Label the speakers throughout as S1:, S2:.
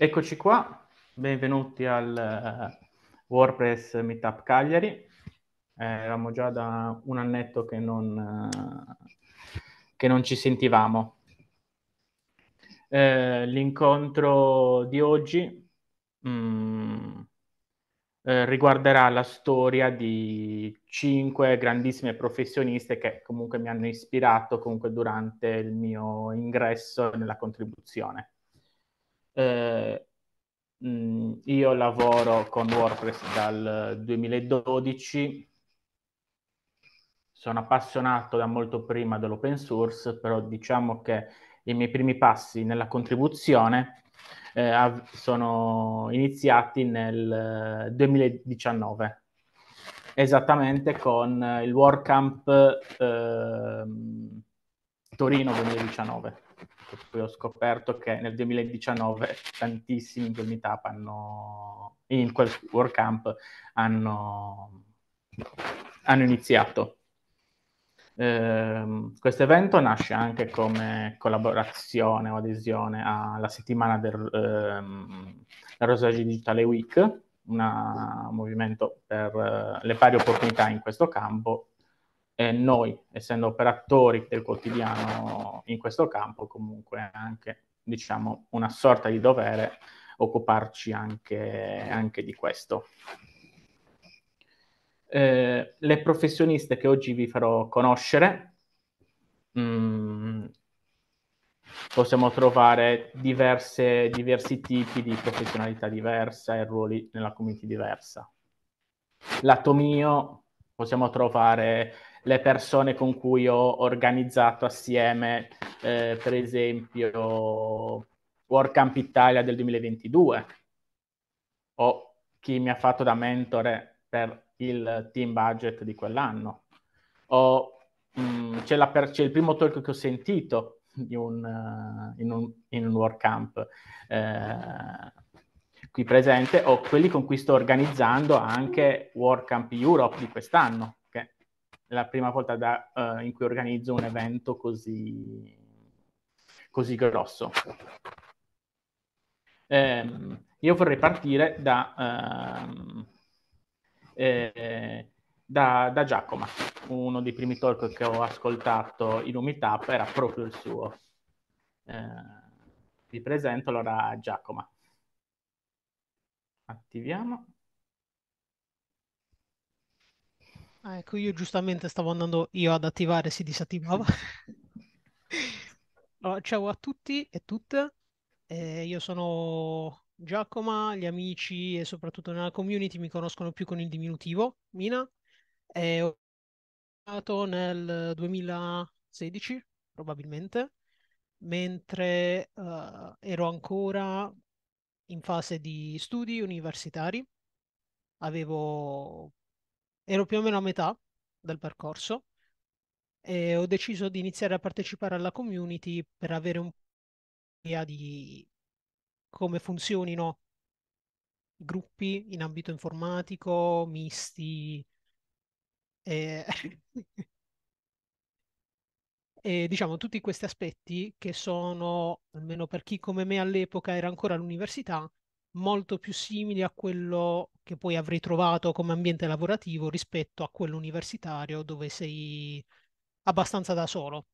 S1: Eccoci qua, benvenuti al uh, WordPress Meetup Cagliari. Eh, eravamo già da un annetto che non, uh, che non ci sentivamo. Eh, l'incontro di oggi mh, mm, eh, riguarderà la storia di cinque grandissime professioniste che comunque mi hanno ispirato comunque durante il mio ingresso nella contribuzione. Eh, io lavoro con WordPress dal 2012, sono appassionato da molto prima dell'open source, però diciamo che i miei primi passi nella contribuzione eh, av- sono iniziati nel 2019 eh, esattamente con eh, il WordCamp eh, Torino 2019 che ecco, poi ho scoperto che nel 2019 tantissimi in quel meetup hanno, in quel WordCamp hanno, hanno iniziato. Eh, questo evento nasce anche come collaborazione o adesione alla settimana del ehm, Rosaggio Digitale Week, una, un movimento per eh, le pari opportunità in questo campo eh, noi, essendo operatori del quotidiano in questo campo, comunque anche diciamo una sorta di dovere occuparci anche, anche di questo. Eh, le professioniste che oggi vi farò conoscere, mh, mm, possiamo trovare diverse, diversi tipi di professionalità diversa e ruoli nella community diversa. Lato mio possiamo trovare le persone con cui ho organizzato assieme, eh, per esempio, World Camp Italia del 2022 o chi mi ha fatto da mentore per il team budget di quell'anno. O mh, mm, c'è, la, c'è, il primo talk che ho sentito un, eh, in, un, in un World Camp. Eh, qui presente o quelli con cui sto organizzando anche World Camp Europe di quest'anno è la prima volta da, uh, in cui organizzo un evento così, così grosso. Eh, io vorrei partire da, uh, eh, da, da Giacomo. Uno dei primi talk che ho ascoltato in un meetup era proprio il suo. Eh, vi presento allora Giacomo.
S2: Attiviamo. Ah, ecco, io giustamente stavo andando io ad attivare, si disattivava. allora, ciao a tutti e tutte, eh, io sono Giacoma, gli amici e soprattutto nella community mi conoscono più con il diminutivo, Mina. Eh, ho iniziato nel 2016, probabilmente, mentre uh, ero ancora in fase di studi universitari. Avevo ero più o meno a metà del percorso e ho deciso di iniziare a partecipare alla community per avere un'idea di come funzionino i gruppi in ambito informatico, misti e... e diciamo tutti questi aspetti che sono, almeno per chi come me all'epoca era ancora all'università, molto più simili a quello che poi avrei trovato come ambiente lavorativo rispetto a quello universitario dove sei abbastanza da solo.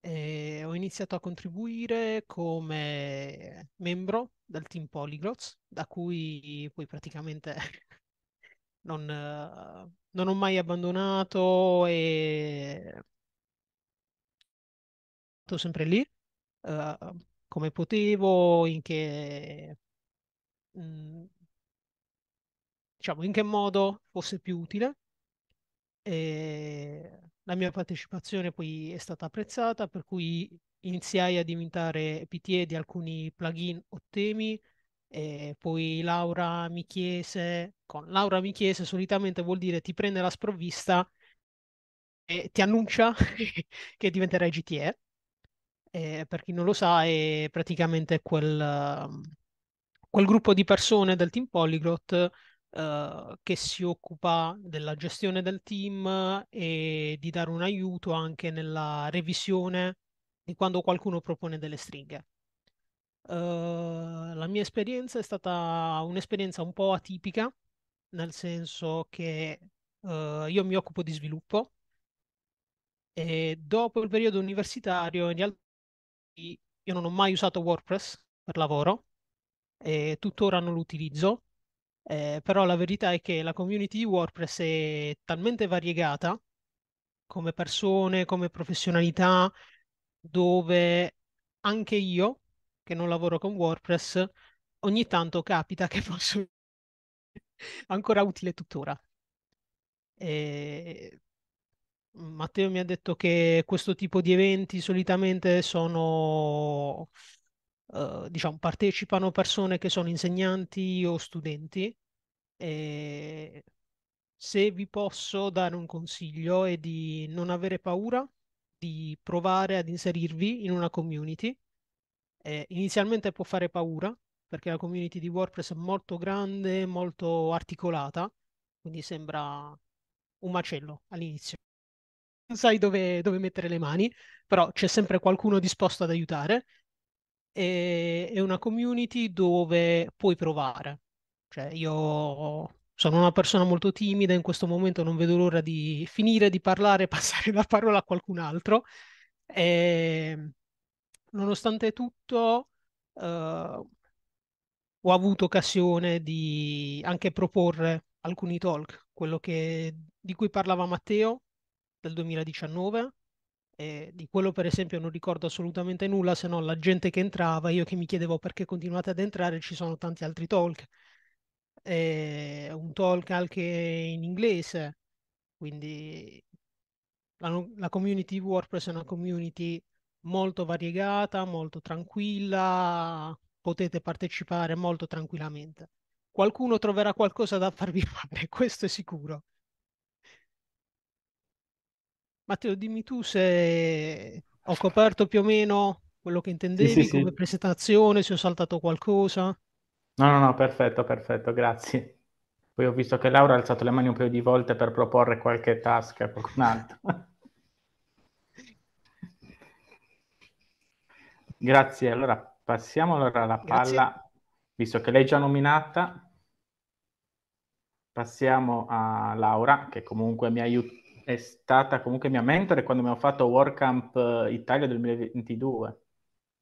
S2: E eh, ho iniziato a contribuire come membro del team Polyglots, da cui poi praticamente non, non ho mai abbandonato e sto sempre lì uh, come potevo, in che... Mh, mm, diciamo, in che modo fosse più utile. E la mia partecipazione poi è stata apprezzata, per cui iniziai a diventare PTA di alcuni plugin o temi. E poi Laura mi chiese, con Laura mi chiese solitamente vuol dire ti prende la sprovvista e ti annuncia che diventerai GTE. E per chi non lo sa è praticamente quel, quel gruppo di persone del team Polyglot eh, che si occupa della gestione del team eh, e di dare un aiuto anche nella revisione di quando qualcuno propone delle stringhe. Uh, la mia esperienza è stata un'esperienza un po' atipica, nel senso che uh, io mi occupo di sviluppo e dopo il periodo universitario in realtà io non ho mai usato WordPress per lavoro e tuttora non lo utilizzo eh, però la verità è che la community di WordPress è talmente variegata come persone, come professionalità, dove anche io, che non lavoro con WordPress, ogni tanto capita che posso... ancora utile tuttora. E... Eh, Matteo mi ha detto che questo tipo di eventi solitamente sono eh, diciamo, partecipano persone che sono insegnanti o studenti. E ehm, se vi posso dare un consiglio è di non avere paura di provare ad inserirvi in una community. Eh, inizialmente può fare paura perché la community di WordPress è molto grande, molto articolata, quindi sembra un macello all'inizio. Non sai dove, dove mettere le mani, però c'è sempre qualcuno disposto ad aiutare e è una community dove puoi provare. Cioè, io sono una persona molto timida, in questo momento non vedo l'ora di finire di parlare e passare la parola a qualcun altro. E, ehm, nonostante tutto, eh, ho avuto occasione di anche proporre alcuni talk, quello che, di cui parlava Matteo del 2019, eh, di quello per esempio non ricordo assolutamente nulla se non la gente che entrava, io che mi chiedevo perché continuate ad entrare, ci sono tanti altri talk, eh, un talk anche in inglese, quindi la, la, community WordPress è una community molto variegata, molto tranquilla, potete partecipare molto tranquillamente. Qualcuno troverà qualcosa da farvi fare, questo è sicuro. Matteo, dimmi tu se ho coperto più o meno quello che intendevi sì, sì, come sì. presentazione, se ho saltato qualcosa.
S1: No, no, no, perfetto, perfetto, grazie. Poi ho visto che Laura ha alzato le mani un paio di volte per proporre qualche task a qualcun altro. grazie, allora passiamo allora alla palla, grazie. visto che l'hai già nominata, passiamo a Laura, che comunque mi aiuta è stata comunque mia mentore quando abbiamo fatto WordCamp eh, Italia 2022,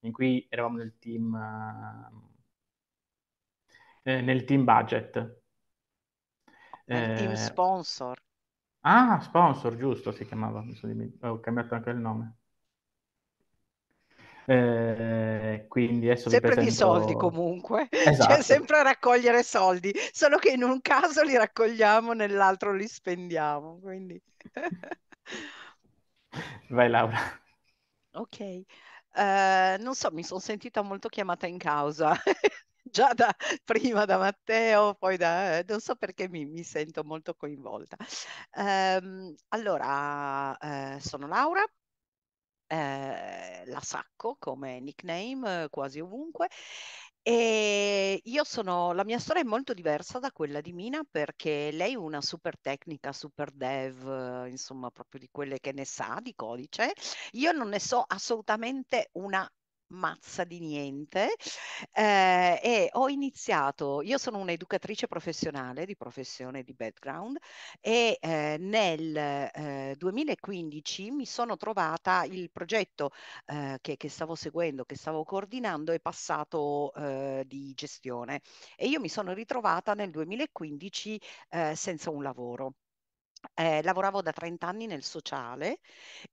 S1: in cui eravamo nel team, eh, eh nel team budget. Nel eh, team sponsor. Ah, sponsor, giusto si chiamava, ho cambiato anche il nome. Eh, quindi adesso sempre presento... di soldi
S3: comunque, cioè, esatto. cioè sempre a raccogliere soldi, solo che in un caso li raccogliamo, nell'altro li spendiamo. Quindi...
S1: Vai Laura.
S3: Ok, uh, non so, mi sono sentita molto chiamata in causa. già da, prima da Matteo, poi da... Eh, non so perché mi, mi sento molto coinvolta. Um, allora, uh, sono Laura, eh, la Sacco come nickname eh, quasi ovunque. E io sono, la mia storia è molto diversa da quella di Mina perché lei è una super tecnica, super dev, eh, insomma, proprio di quelle che ne sa di codice. Io non ne so assolutamente una mazza di niente eh, e ho iniziato, io sono un'educatrice professionale di professione di background e eh, nel eh, 2015 mi sono trovata il progetto eh, che, che, stavo seguendo, che stavo coordinando è passato eh, di gestione e io mi sono ritrovata nel 2015 eh, senza un lavoro. Eh, lavoravo da 30 anni nel sociale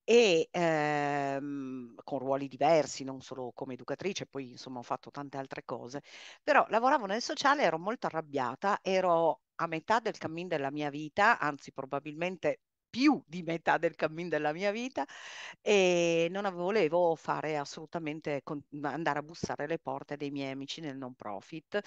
S3: e ehm, con ruoli diversi, non solo come educatrice, poi insomma ho fatto tante altre cose, però lavoravo nel sociale, ero molto arrabbiata, ero a metà del cammino della mia vita, anzi probabilmente più di metà del cammino della mia vita e non volevo fare assolutamente andare a bussare le porte dei miei amici nel non profit,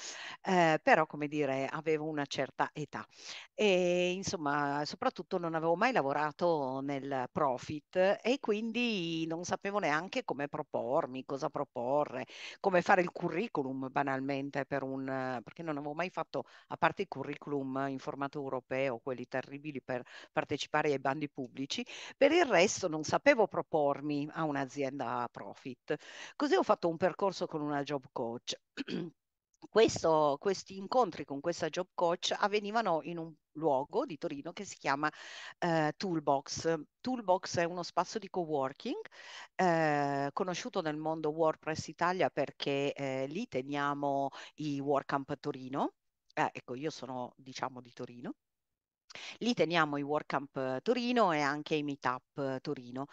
S3: eh, però come dire avevo una certa età e insomma soprattutto non avevo mai lavorato nel profit e quindi non sapevo neanche come propormi, cosa proporre, come fare il curriculum banalmente per un perché non avevo mai fatto a parte il curriculum in formato europeo, quelli terribili per partecipare ai bandi pubblici, per il resto non sapevo propormi a un'azienda profit. Così ho fatto un percorso con una job coach. Questo, questi incontri con questa job coach avvenivano in un luogo di Torino che si chiama eh, Toolbox. Toolbox è uno spazio di coworking eh, conosciuto nel mondo WordPress Italia perché eh, lì teniamo i WordCamp Torino. Eh, ecco, io sono diciamo di Torino Lì teniamo i WordCamp eh, Torino e anche i Meetup eh, Torino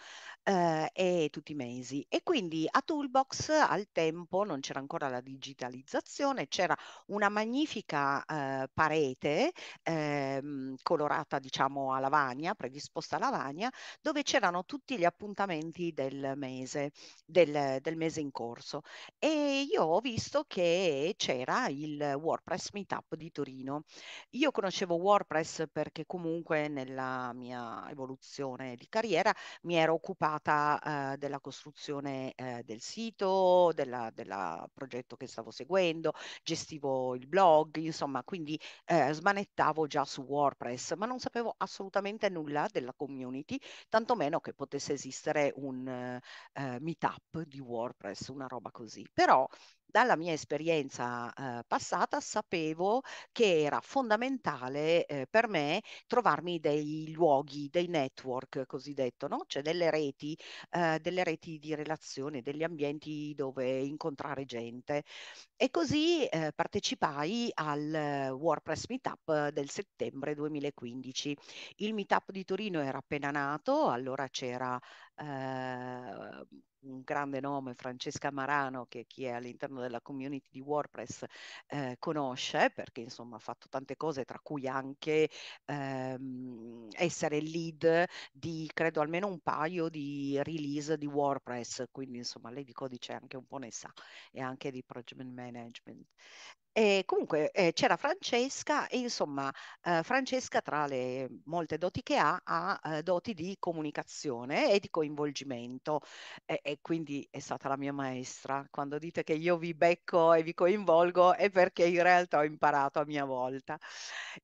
S3: eh, e tutti i mesi. E quindi a Toolbox al tempo non c'era ancora la digitalizzazione, c'era una magnifica eh, parete eh, colorata diciamo a lavagna, predisposta a lavagna, dove c'erano tutti gli appuntamenti del mese, del, del mese in corso. E io ho visto che c'era il WordPress Meetup di Torino. Io conoscevo WordPress perché perché comunque nella mia evoluzione di carriera mi ero occupata eh, della costruzione eh, del sito, del progetto che stavo seguendo, gestivo il blog, insomma, quindi eh, smanettavo già su WordPress, ma non sapevo assolutamente nulla della community, tantomeno che potesse esistere un eh, meetup di WordPress, una roba così. Però dalla mia esperienza eh, passata sapevo che era fondamentale eh, per me trovarmi dei luoghi, dei network cosiddetto, no? cioè delle reti, eh, delle reti di relazione, degli ambienti dove incontrare gente. E così eh, partecipai al eh, WordPress Meetup del settembre 2015. Il Meetup di Torino era appena nato, allora c'era eh, un grande nome, Francesca Marano, che chi è all'interno della community di WordPress eh, conosce, perché insomma ha fatto tante cose, tra cui anche ehm, essere lead di credo almeno un paio di release di WordPress, quindi insomma lei di codice anche un po' ne sa e anche di project management. E comunque eh, c'era Francesca e insomma eh, Francesca tra le molte doti che ha ha eh, doti di comunicazione e di coinvolgimento e, e, quindi è stata la mia maestra. Quando dite che io vi becco e vi coinvolgo è perché in realtà ho imparato a mia volta.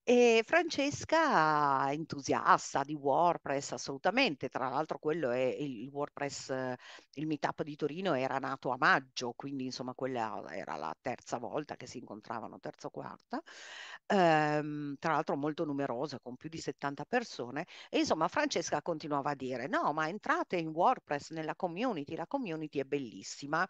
S3: E Francesca entusiasta di WordPress assolutamente, tra l'altro quello è il WordPress, eh, il meetup di Torino era nato a maggio, quindi insomma quella era la terza volta che si incontrava incontravano terza o quarta, ehm, tra l'altro molto numerosa, con più di 70 persone, e insomma Francesca continuava a dire no, ma entrate in WordPress nella community, la community è bellissima.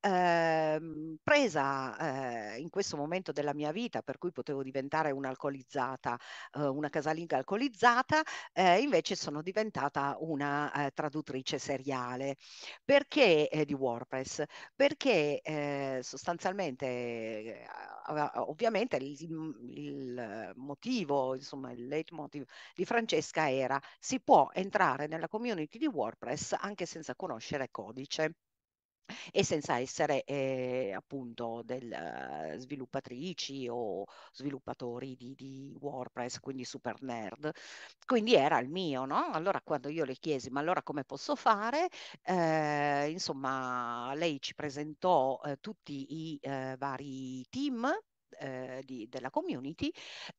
S3: Ehm, presa eh, in questo momento della mia vita, per cui potevo diventare un'alcolizzata, eh, una casalinga alcolizzata, eh, invece sono diventata una eh, traduttrice seriale. Perché eh, di WordPress? Perché eh, sostanzialmente ovviamente il, il motivo, insomma il leitmotiv di Francesca era si può entrare nella community di WordPress anche senza conoscere codice e senza essere eh, appunto del, ehm, sviluppatrici o sviluppatori di, di, WordPress, quindi super nerd. Quindi era il mio, no? Allora quando io le chiesi, ma allora come posso fare? Eh, insomma, lei ci presentò eh, tutti i ehm, vari team eh, di, della community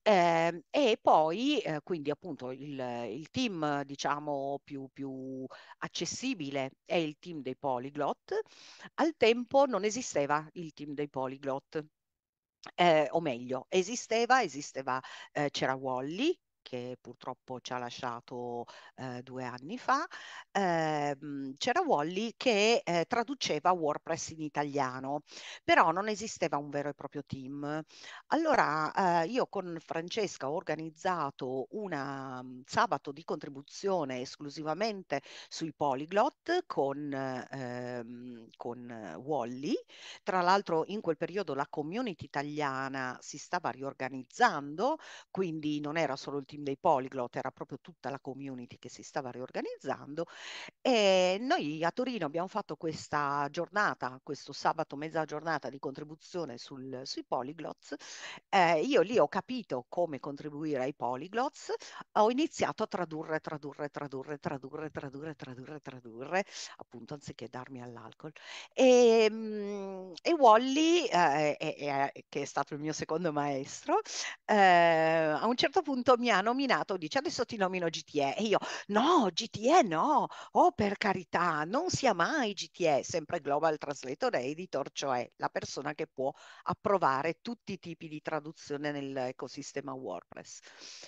S3: eh, e poi eh, quindi appunto il, il team diciamo più, più, accessibile è il team dei polyglot, al tempo non esisteva il team dei polyglot. Eh, o meglio, esisteva, esisteva eh, c'era Wally che purtroppo ci ha lasciato eh, due anni fa, ehm, c'era Wally che eh, traduceva WordPress in italiano, però non esisteva un vero e proprio team. Allora eh, io con Francesca ho organizzato un mm, sabato di contribuzione esclusivamente sui polyglot con, ehm, con Wally. Tra l'altro in quel periodo la community italiana si stava riorganizzando, quindi non era solo il team team dei Polyglot, era proprio tutta la community che si stava riorganizzando e noi a Torino abbiamo fatto questa giornata, questo sabato mezza giornata di contribuzione sul, sui Polyglots. Eh, io lì ho capito come contribuire ai Polyglots, ho iniziato a tradurre, tradurre, tradurre, tradurre, tradurre, tradurre, tradurre, appunto anziché darmi all'alcol. Ehm, e, e Wally, eh, eh, che è stato il mio secondo maestro, eh, a un certo punto mi ha ha nominato, dice adesso ti nomino GTA e io no, GTA no, oh per carità, non sia mai GTA, sempre Global Translator Editor, cioè la persona che può approvare tutti i tipi di traduzione nell'ecosistema WordPress.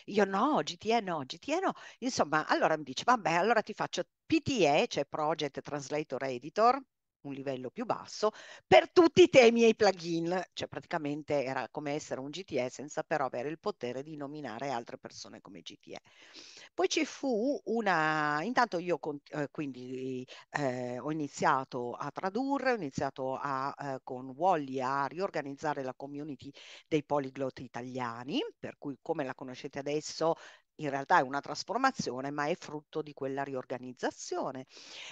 S3: Io no, GTA no, GTA no, insomma, allora mi dice vabbè, allora ti faccio PTE, cioè Project Translator Editor, un livello più basso, per tutti i temi e i plugin, cioè praticamente era come essere un GTE senza però avere il potere di nominare altre persone come GTE. Poi ci fu una, intanto io eh, quindi eh, ho iniziato a tradurre, ho iniziato a, eh, con Wally a riorganizzare la community dei poligloti italiani, per cui come la conoscete adesso in realtà è una trasformazione, ma è frutto di quella riorganizzazione.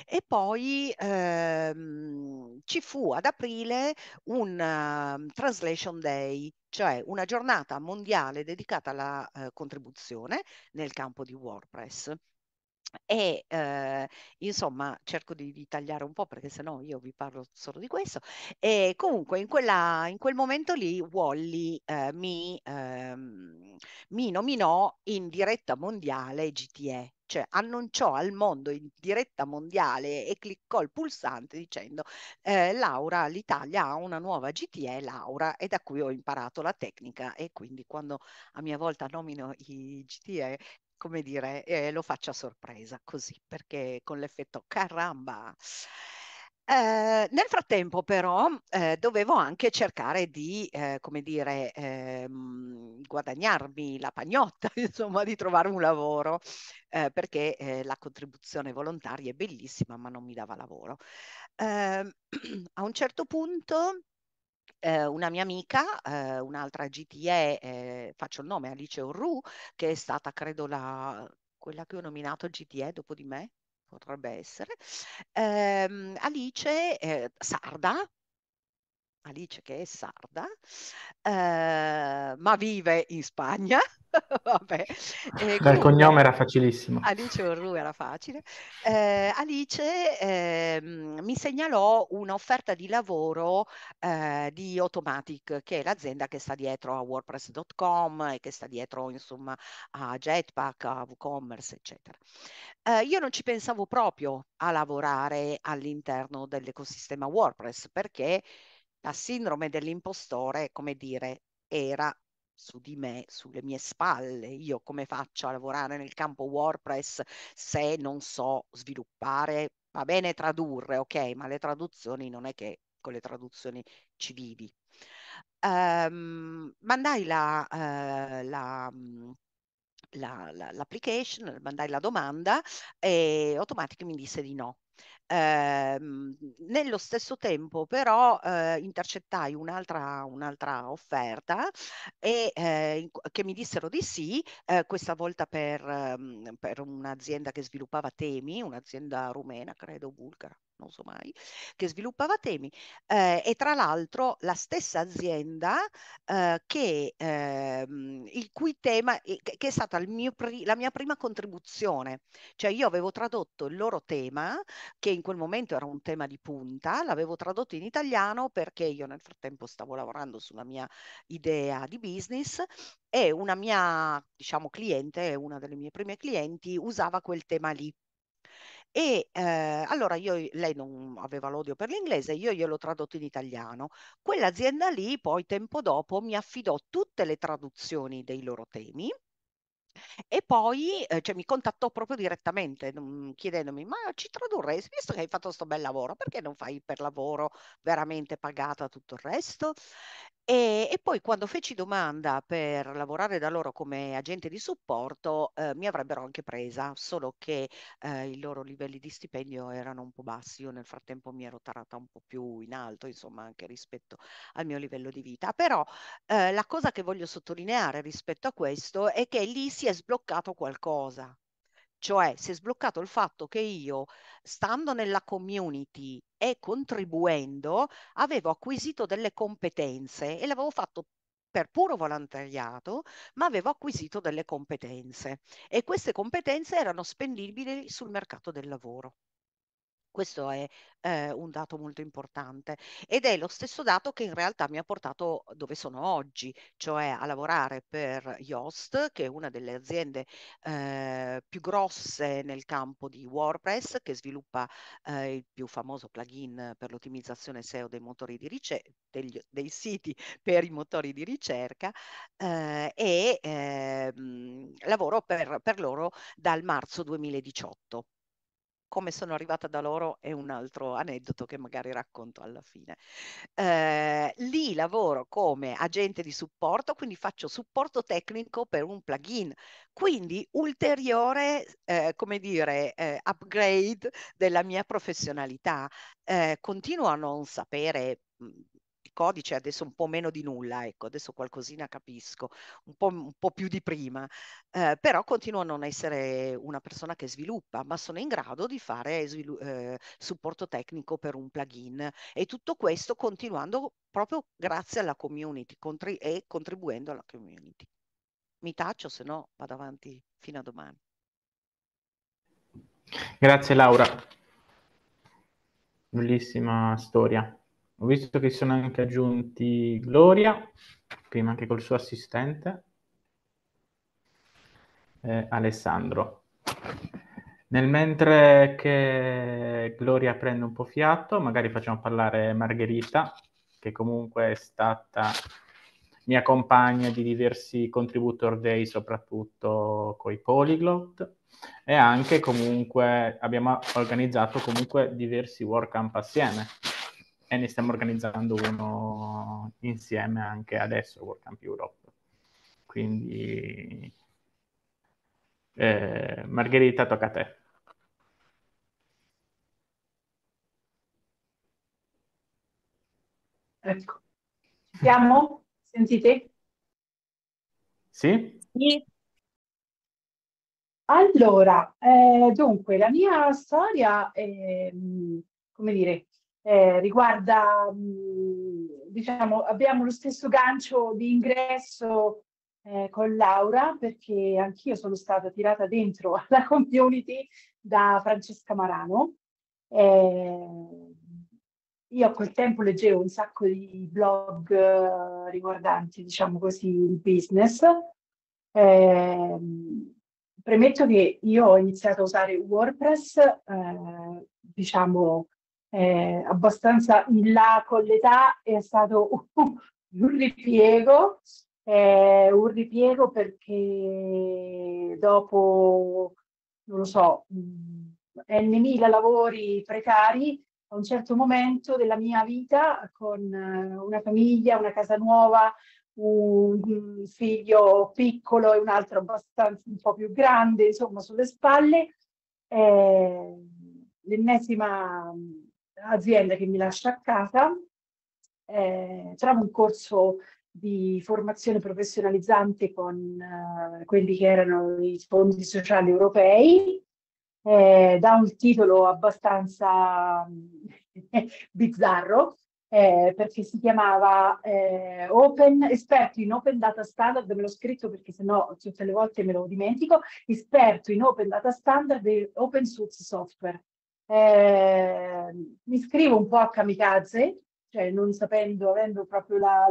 S3: E poi ehm, ci fu ad aprile un um, Translation Day, cioè una giornata mondiale dedicata alla eh, contribuzione nel campo di WordPress e eh, insomma cerco di, di, tagliare un po' perché sennò io vi parlo solo di questo e comunque in, quella, in quel momento lì Wally eh, mi, ehm, mi nominò in diretta mondiale GTE cioè annunciò al mondo in diretta mondiale e cliccò il pulsante dicendo eh, Laura, l'Italia ha una nuova GTE Laura e da cui ho imparato la tecnica e quindi quando a mia volta nomino i GTE come dire, eh, lo faccio a sorpresa così, perché con l'effetto caramba. Eh, nel frattempo però eh, dovevo anche cercare di, eh, come dire, ehm, guadagnarmi la pagnotta, insomma, di trovare un lavoro, eh, perché eh, la contribuzione volontaria è bellissima, ma non mi dava lavoro. Ehm, a un certo punto eh, una mia amica, eh, un'altra GTE, eh, faccio il nome, Alice Orru, che è stata credo la, quella che ho nominato GTE dopo di me, potrebbe essere, ehm, Alice eh, Sarda, Alice che è sarda, eh, ma vive in Spagna. Vabbè. Eh, il cognome era
S1: facilissimo.
S3: Alice Orru era facile. Eh, Alice eh, mi segnalò un'offerta di lavoro eh, di Automatic, che è l'azienda che sta dietro a WordPress.com e che sta dietro insomma a Jetpack, a WooCommerce, eccetera. Eh, io non ci pensavo proprio a lavorare all'interno dell'ecosistema WordPress perché la sindrome dell'impostore, come dire, era su di me, sulle mie spalle. Io come faccio a lavorare nel campo WordPress se non so sviluppare? Va bene tradurre, ok, ma le traduzioni non è che con le traduzioni ci vivi. Um, ehm, mandai la, uh, la mm, la, la, l'application, mandai la domanda e automaticamente mi disse di no. Ehm, nello stesso tempo però eh, intercettai un'altra, un'altra offerta e, eh, in, che mi dissero di sì, eh, questa volta per, mm, per un'azienda che sviluppava temi, un'azienda rumena, credo, bulgara non so mai, che sviluppava temi eh, e tra l'altro la stessa azienda eh, che, eh, il cui tema, che è stata mio, la mia prima contribuzione, cioè io avevo tradotto il loro tema, che in quel momento era un tema di punta, l'avevo tradotto in italiano perché io nel frattempo stavo lavorando sulla mia idea di business e una mia, diciamo, cliente, una delle mie prime clienti, usava quel tema lì e eh, allora io, lei non aveva l'odio per l'inglese, io gliel'ho tradotto in italiano. Quell'azienda lì poi tempo dopo mi affidò tutte le traduzioni dei loro temi e poi eh, cioè, mi contattò proprio direttamente mh, chiedendomi, ma ci tradurresti, visto che hai fatto questo bel lavoro, perché non fai per lavoro veramente pagata tutto il resto? E, e, poi quando feci domanda per lavorare da loro come agente di supporto, eh, mi avrebbero anche presa, solo che eh, i loro livelli di stipendio erano un po' bassi. Io nel frattempo mi ero tarata un po' più in alto, insomma, anche rispetto al mio livello di vita. Però eh, la cosa che voglio sottolineare rispetto a questo è che lì si è sbloccato qualcosa. Cioè si è sbloccato il fatto che io, stando nella community e contribuendo, avevo acquisito delle competenze e l'avevo fatto per puro volontariato, ma avevo acquisito delle competenze e queste competenze erano spendibili sul mercato del lavoro. Questo è eh, un dato molto importante ed è lo stesso dato che in realtà mi ha portato dove sono oggi, cioè a lavorare per Yoast, che è una delle aziende eh, più grosse nel campo di WordPress, che sviluppa eh, il più famoso plugin per l'ottimizzazione SEO dei, degli, dei, siti per i motori di ricerca eh, e ehm, lavoro per, per loro dal marzo 2018 come sono arrivata da loro è un altro aneddoto che magari racconto alla fine. Eh, lì lavoro come agente di supporto, quindi faccio supporto tecnico per un plugin, quindi ulteriore, eh, come dire, eh, upgrade della mia professionalità. Eh, continuo a non sapere codice, adesso un po' meno di nulla, ecco, adesso qualcosina capisco, un po', un po più di prima, eh, però continuo a non essere una persona che sviluppa, ma sono in grado di fare eh, supporto tecnico per un plugin e tutto questo continuando proprio grazie alla community contri e contribuendo alla community. Mi taccio, se no vado avanti fino a domani.
S1: Grazie Laura, bellissima storia. Ho visto che sono anche aggiunti Gloria, prima anche col suo assistente, eh, Alessandro. Nel mentre che Gloria prende un po' fiato, magari facciamo parlare Margherita, che comunque è stata mia compagna di diversi contributor day, soprattutto con i polyglot, e anche comunque abbiamo organizzato comunque diversi work assieme e ne stiamo organizzando uno insieme anche adesso, World Camp Europe. Quindi eh, Margherita, tocca a te.
S4: Ecco. ci Siamo? Sentite? Sì? Sì. Allora, eh, dunque, la mia storia, è, mm, come dire, eh, riguarda, mh, diciamo, abbiamo lo stesso gancio di ingresso eh, con Laura, perché anch'io sono stata tirata dentro alla community da Francesca Marano. Eh, io a quel tempo leggevo un sacco di blog eh, riguardanti, diciamo così, il business. Eh, premetto che io ho iniziato a usare WordPress, eh, diciamo, eh, abbastanza in là con l'età, è stato un ripiego, eh, un ripiego perché dopo, non lo so, mm, N.000 lavori precari, a un certo momento della mia vita, con eh, una famiglia, una casa nuova, un mm, figlio piccolo e un altro abbastanza un po' più grande, insomma, sulle spalle, eh, l'ennesima azienda che mi lascia a casa, eh, travo un corso di formazione professionalizzante con eh, quelli che erano i fondi sociali europei, eh, da un titolo abbastanza bizzarro, eh, perché si chiamava eh, Open, Esperto in Open Data Standard, me l'ho scritto perché sennò tutte le volte me lo dimentico, Esperto in Open Data Standard e Open Source Software eh, mi scrivo un po' a kamikaze, cioè non sapendo, avendo proprio la,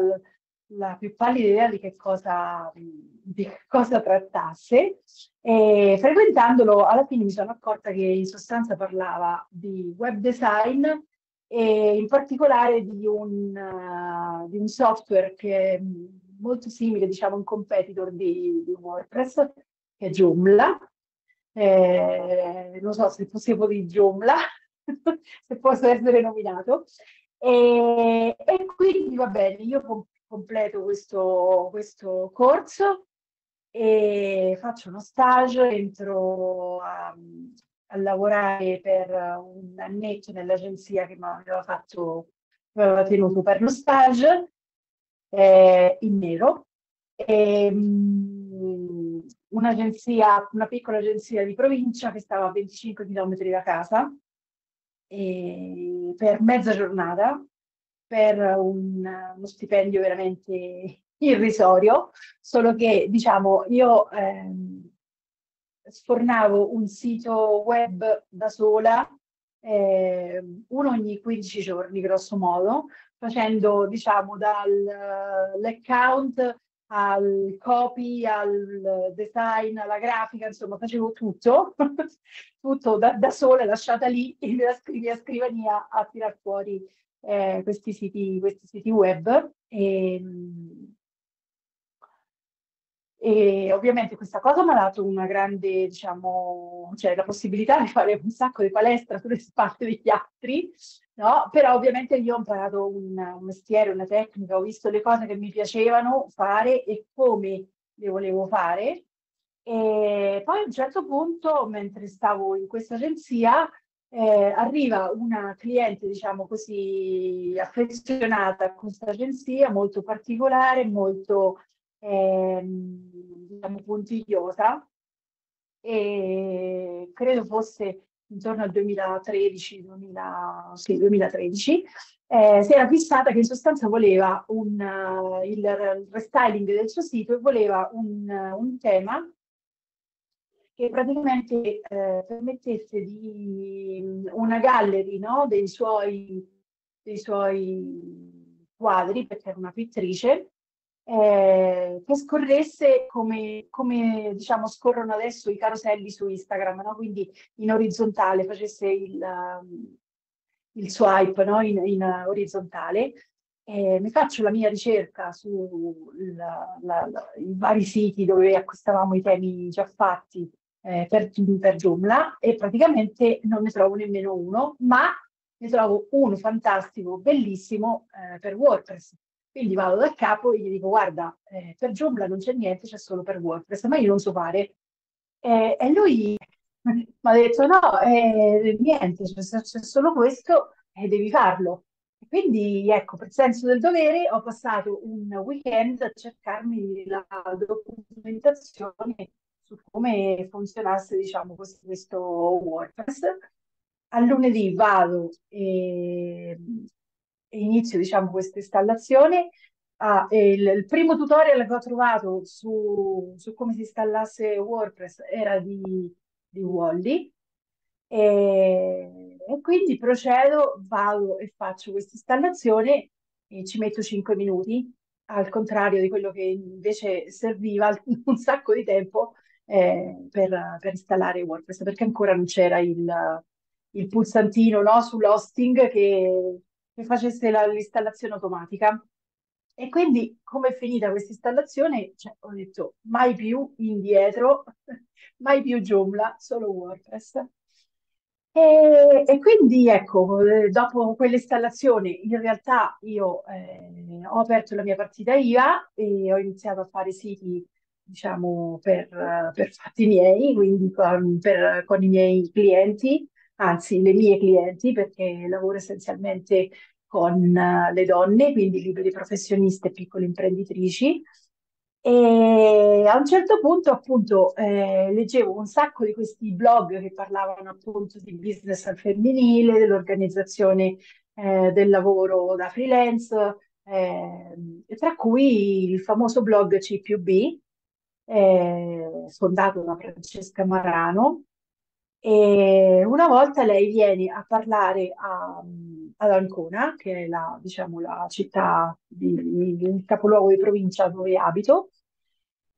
S4: la più pallida idea di che cosa, di che cosa trattasse. E frequentandolo, alla fine mi sono accorta che in sostanza parlava di web design e in particolare di un, uh, di un software che è molto simile, diciamo, un competitor di, di WordPress, che è Joomla, eh, non so se è possibile di Joomla, se posso essere nominato. E, e, quindi va bene, io completo questo, questo corso e faccio uno stage, entro a, a lavorare per un annetto nell'agenzia che mi aveva fatto, aveva tenuto per lo stage eh, in nero. E, ehm, un'agenzia, una piccola agenzia di provincia che stava a 25 km da casa per mezza giornata, per un, uno stipendio veramente irrisorio, solo che diciamo io ehm, sfornavo un sito web da sola, eh, uno ogni 15 giorni grosso modo, facendo diciamo dall'account eh, al copy, al design, alla grafica, insomma facevo tutto, tutto da, da, sola, lasciata lì nella scrivania, scrivania a tirar fuori eh, questi, siti, questi siti web. E, ehm, e ovviamente questa cosa mi ha dato una grande, diciamo, cioè la possibilità di fare un sacco di palestra sulle spalle degli altri, No, però ovviamente io ho imparato un, un mestiere, una tecnica, ho visto le cose che mi piacevano fare e come le volevo fare. E poi a un certo punto, mentre stavo in questa agenzia, eh, arriva una cliente, diciamo così, affezionata a questa agenzia, molto particolare, molto eh, diciamo, puntigliosa, e credo fosse intorno al 2013, 2000, sì, 2013, eh, si era fissata che in sostanza voleva un, uh, il restyling del suo sito e voleva un, uh, un tema che praticamente eh, permettesse di mm, una gallery no, dei, suoi, dei, suoi, quadri, perché era una pittrice, eh, che scorresse come, come diciamo, scorrono adesso i caroselli su Instagram, no? quindi in orizzontale, facesse il, um, il swipe no? in, in uh, orizzontale. Eh, mi faccio la mia ricerca sui vari siti dove acquistavamo i temi già fatti eh, per, per Joomla e praticamente non ne trovo nemmeno uno, ma ne trovo uno fantastico, bellissimo eh, per WordPress. Quindi vado da capo e gli dico guarda, eh, per Joomla non c'è niente, c'è solo per WordPress, ma io non so fare. Eh, e lui mi ha detto no, eh, niente, c'è, c'è solo questo e devi farlo. Quindi, ecco, per senso del dovere ho passato un weekend a cercarmi la documentazione su come funzionasse, diciamo, questo, questo WordPress. Al lunedì vado e inizio diciamo, questa installazione, ah, il, il, primo tutorial che ho trovato su, su come si installasse WordPress era di, di Wally e, e, quindi procedo, vado e faccio questa installazione e ci metto 5 minuti, al contrario di quello che invece serviva un sacco di tempo eh, per, per installare WordPress perché ancora non c'era il il pulsantino no, sull'hosting che che facesse la, l'installazione automatica. E quindi come è finita questa installazione? Cioè, ho detto mai più indietro, mai più Joomla, solo WordPress. E, e, quindi ecco, eh, dopo quell'installazione, in realtà io eh, ho aperto la mia partita IVA e ho iniziato a fare siti, diciamo, per, per fatti miei, quindi con, per, con i miei clienti, anzi le mie clienti, perché lavoro essenzialmente con eh, le donne, quindi libere professioniste e piccole imprenditrici. E a un certo punto, appunto, eh, leggevo un sacco di questi blog che parlavano appunto di business al femminile, dell'organizzazione eh, del lavoro da freelance, eh, tra cui il famoso blog CQB, eh, fondato da Francesca Marano. E una volta lei viene a parlare a, ad Ancona, che è la, diciamo, la città, di, il capoluogo di provincia dove abito,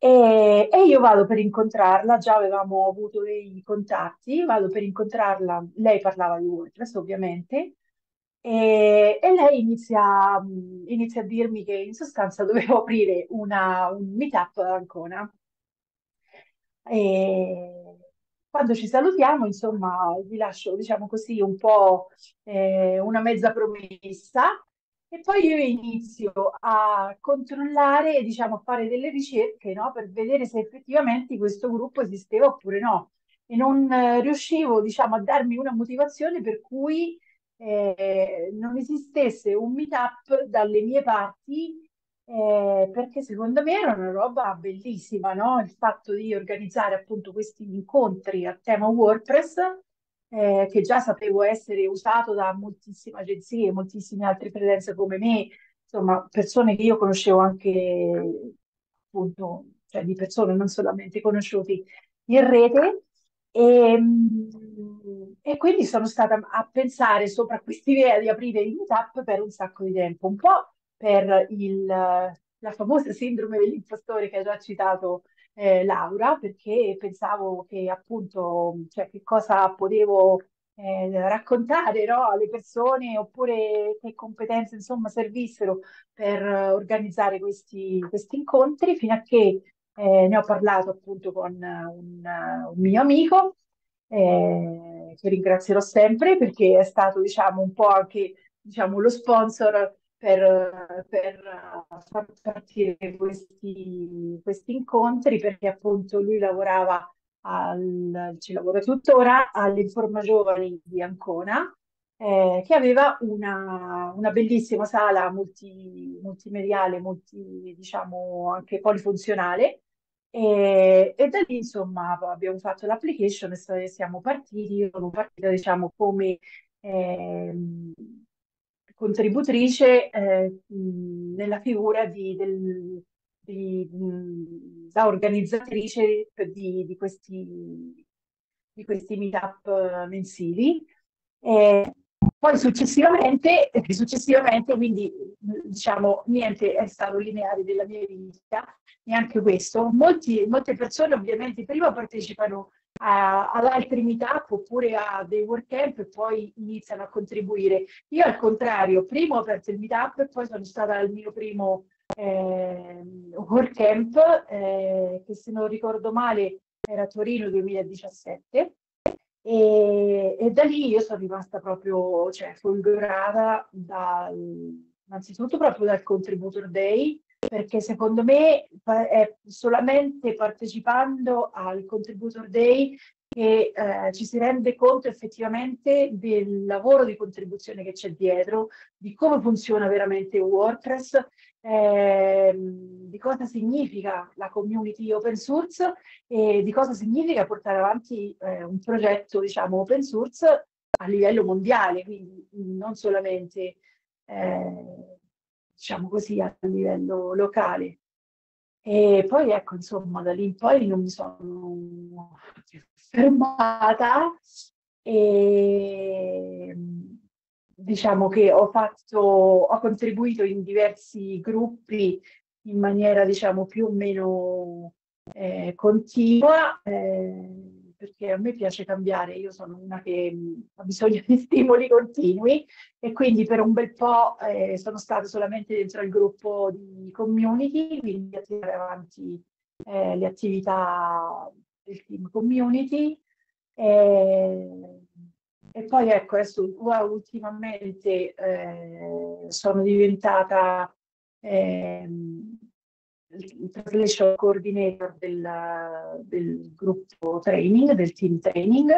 S4: e, e, io vado per incontrarla, già avevamo avuto dei contatti, vado per incontrarla, lei parlava di WordPress ovviamente, e, e lei inizia, inizia, a dirmi che in sostanza dovevo aprire una, un meetup ad Ancona. E, quando ci salutiamo, insomma, vi lascio, diciamo così, un po' eh, una mezza promessa e poi io inizio a controllare, diciamo, a fare delle ricerche, no? Per vedere se effettivamente questo gruppo esisteva oppure no. E non eh, riuscivo, diciamo, a darmi una motivazione per cui eh, non esistesse un meetup dalle mie parti eh, perché secondo me era una roba bellissima, no? il fatto di organizzare appunto questi incontri a tema WordPress, eh, che già sapevo essere usato da moltissime agenzie, e moltissime altre freelance come me, insomma persone che io conoscevo anche appunto, cioè di persone non solamente conosciuti in rete. E, ehm, e, quindi sono stata a pensare sopra quest'idea di aprire il meetup per un sacco di tempo, un po' per il, la famosa sindrome dell'impostore che ha già citato eh, Laura, perché pensavo che appunto, cioè, che cosa potevo eh, raccontare no, alle persone oppure che competenze insomma servissero per organizzare questi, questi incontri, fino a che eh, ne ho parlato appunto con un, un mio amico, eh, che ringrazierò sempre perché è stato diciamo un po' anche diciamo, lo sponsor per, per far partire questi, questi, incontri perché appunto lui lavorava, al, ci lavora tuttora, all'Informa Giovani di Ancona, eh, che aveva una, una bellissima sala multi, multimediale, multi, diciamo anche polifunzionale, e, e, da lì, insomma, abbiamo fatto l'application e siamo partiti. Sono partita, diciamo, come eh, contributrice eh, nella figura di, del, di, da organizzatrice di, di, questi, di questi meetup eh, mensili. E poi successivamente, successivamente, quindi diciamo niente è stato lineare della mia vita, neanche questo. Molti, molte persone ovviamente prima partecipano a, ad altri meetup oppure a dei work camp e poi iniziano a contribuire. Io al contrario, prima ho aperto il meetup e poi sono stata al mio primo eh, camp, eh, che se non ricordo male era Torino 2017. E, e, da lì io sono rimasta proprio cioè, folgorata dal, innanzitutto proprio dal Contributor Day perché secondo me è solamente partecipando al Contributor Day che eh, ci si rende conto effettivamente del lavoro di contribuzione che c'è dietro, di come funziona veramente WordPress, eh, di cosa significa la community open source e di cosa significa portare avanti eh, un progetto diciamo open source a livello mondiale, quindi non solamente eh, diciamo così, a livello locale. E poi ecco, insomma, da lì in poi non mi sono fermata e mm, diciamo che ho, fatto, ho contribuito in diversi gruppi in maniera diciamo più o meno eh, continua. Eh, perché a me piace cambiare, io sono una che mm, ha bisogno di stimoli continui e quindi per un bel po' eh, sono stata solamente dentro il gruppo di community, quindi a tirare avanti eh, le attività del team community. E, eh, e poi ecco, adesso, wow, ultimamente eh, sono diventata... Ehm, il translation coordinator del, del, gruppo training, del team training,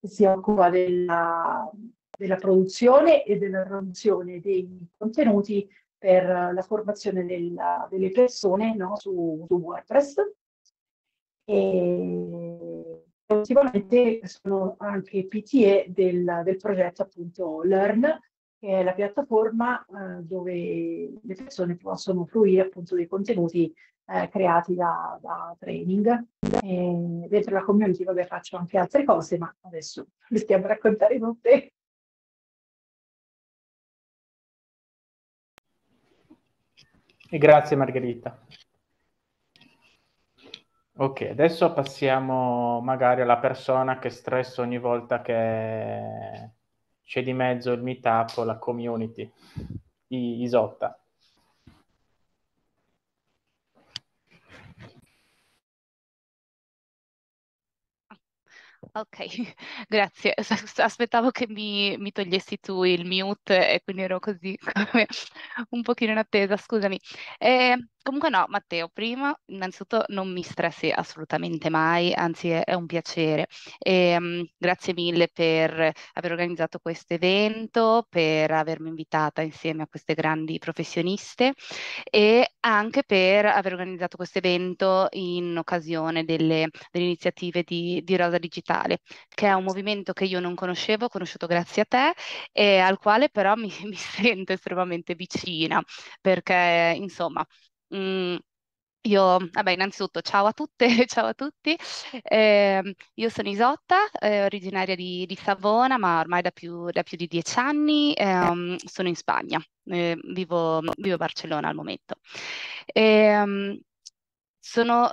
S4: che si occupa della, della produzione e della traduzione dei contenuti per la formazione della, delle persone no, su, su, WordPress. E sicuramente sono anche PTE del, del progetto appunto Learn, che è la piattaforma eh, dove le persone possono fruire appunto dei contenuti eh, creati da, da training. E dentro la community vabbè faccio anche altre cose, ma adesso le stiamo raccontare tutte.
S1: E grazie Margherita. Ok, adesso passiamo magari alla persona che stressa ogni volta che c'è di mezzo il meetup, la community di Isotta.
S5: Ah, ok, grazie. Aspettavo che mi, mi, togliessi tu il mute e quindi ero così un pochino in attesa, scusami. Eh, Comunque no, Matteo, prima innanzitutto non mi stressi assolutamente mai, anzi è, è un piacere. E, um, grazie mille per aver organizzato questo evento, per avermi invitata insieme a queste grandi professioniste e anche per aver organizzato questo evento in occasione delle, delle iniziative di, di, Rosa Digitale, che è un movimento che io non conoscevo, ho conosciuto grazie a te e al quale però mi, mi sento estremamente vicina perché insomma Mm, io, vabbè, innanzitutto ciao a tutte ciao a tutti. Eh, io sono Isotta, eh, originaria di, di, Savona, ma ormai da più, da più di dieci anni ehm, sono in Spagna, eh, vivo, vivo, a Barcellona al momento. Ehm, sono,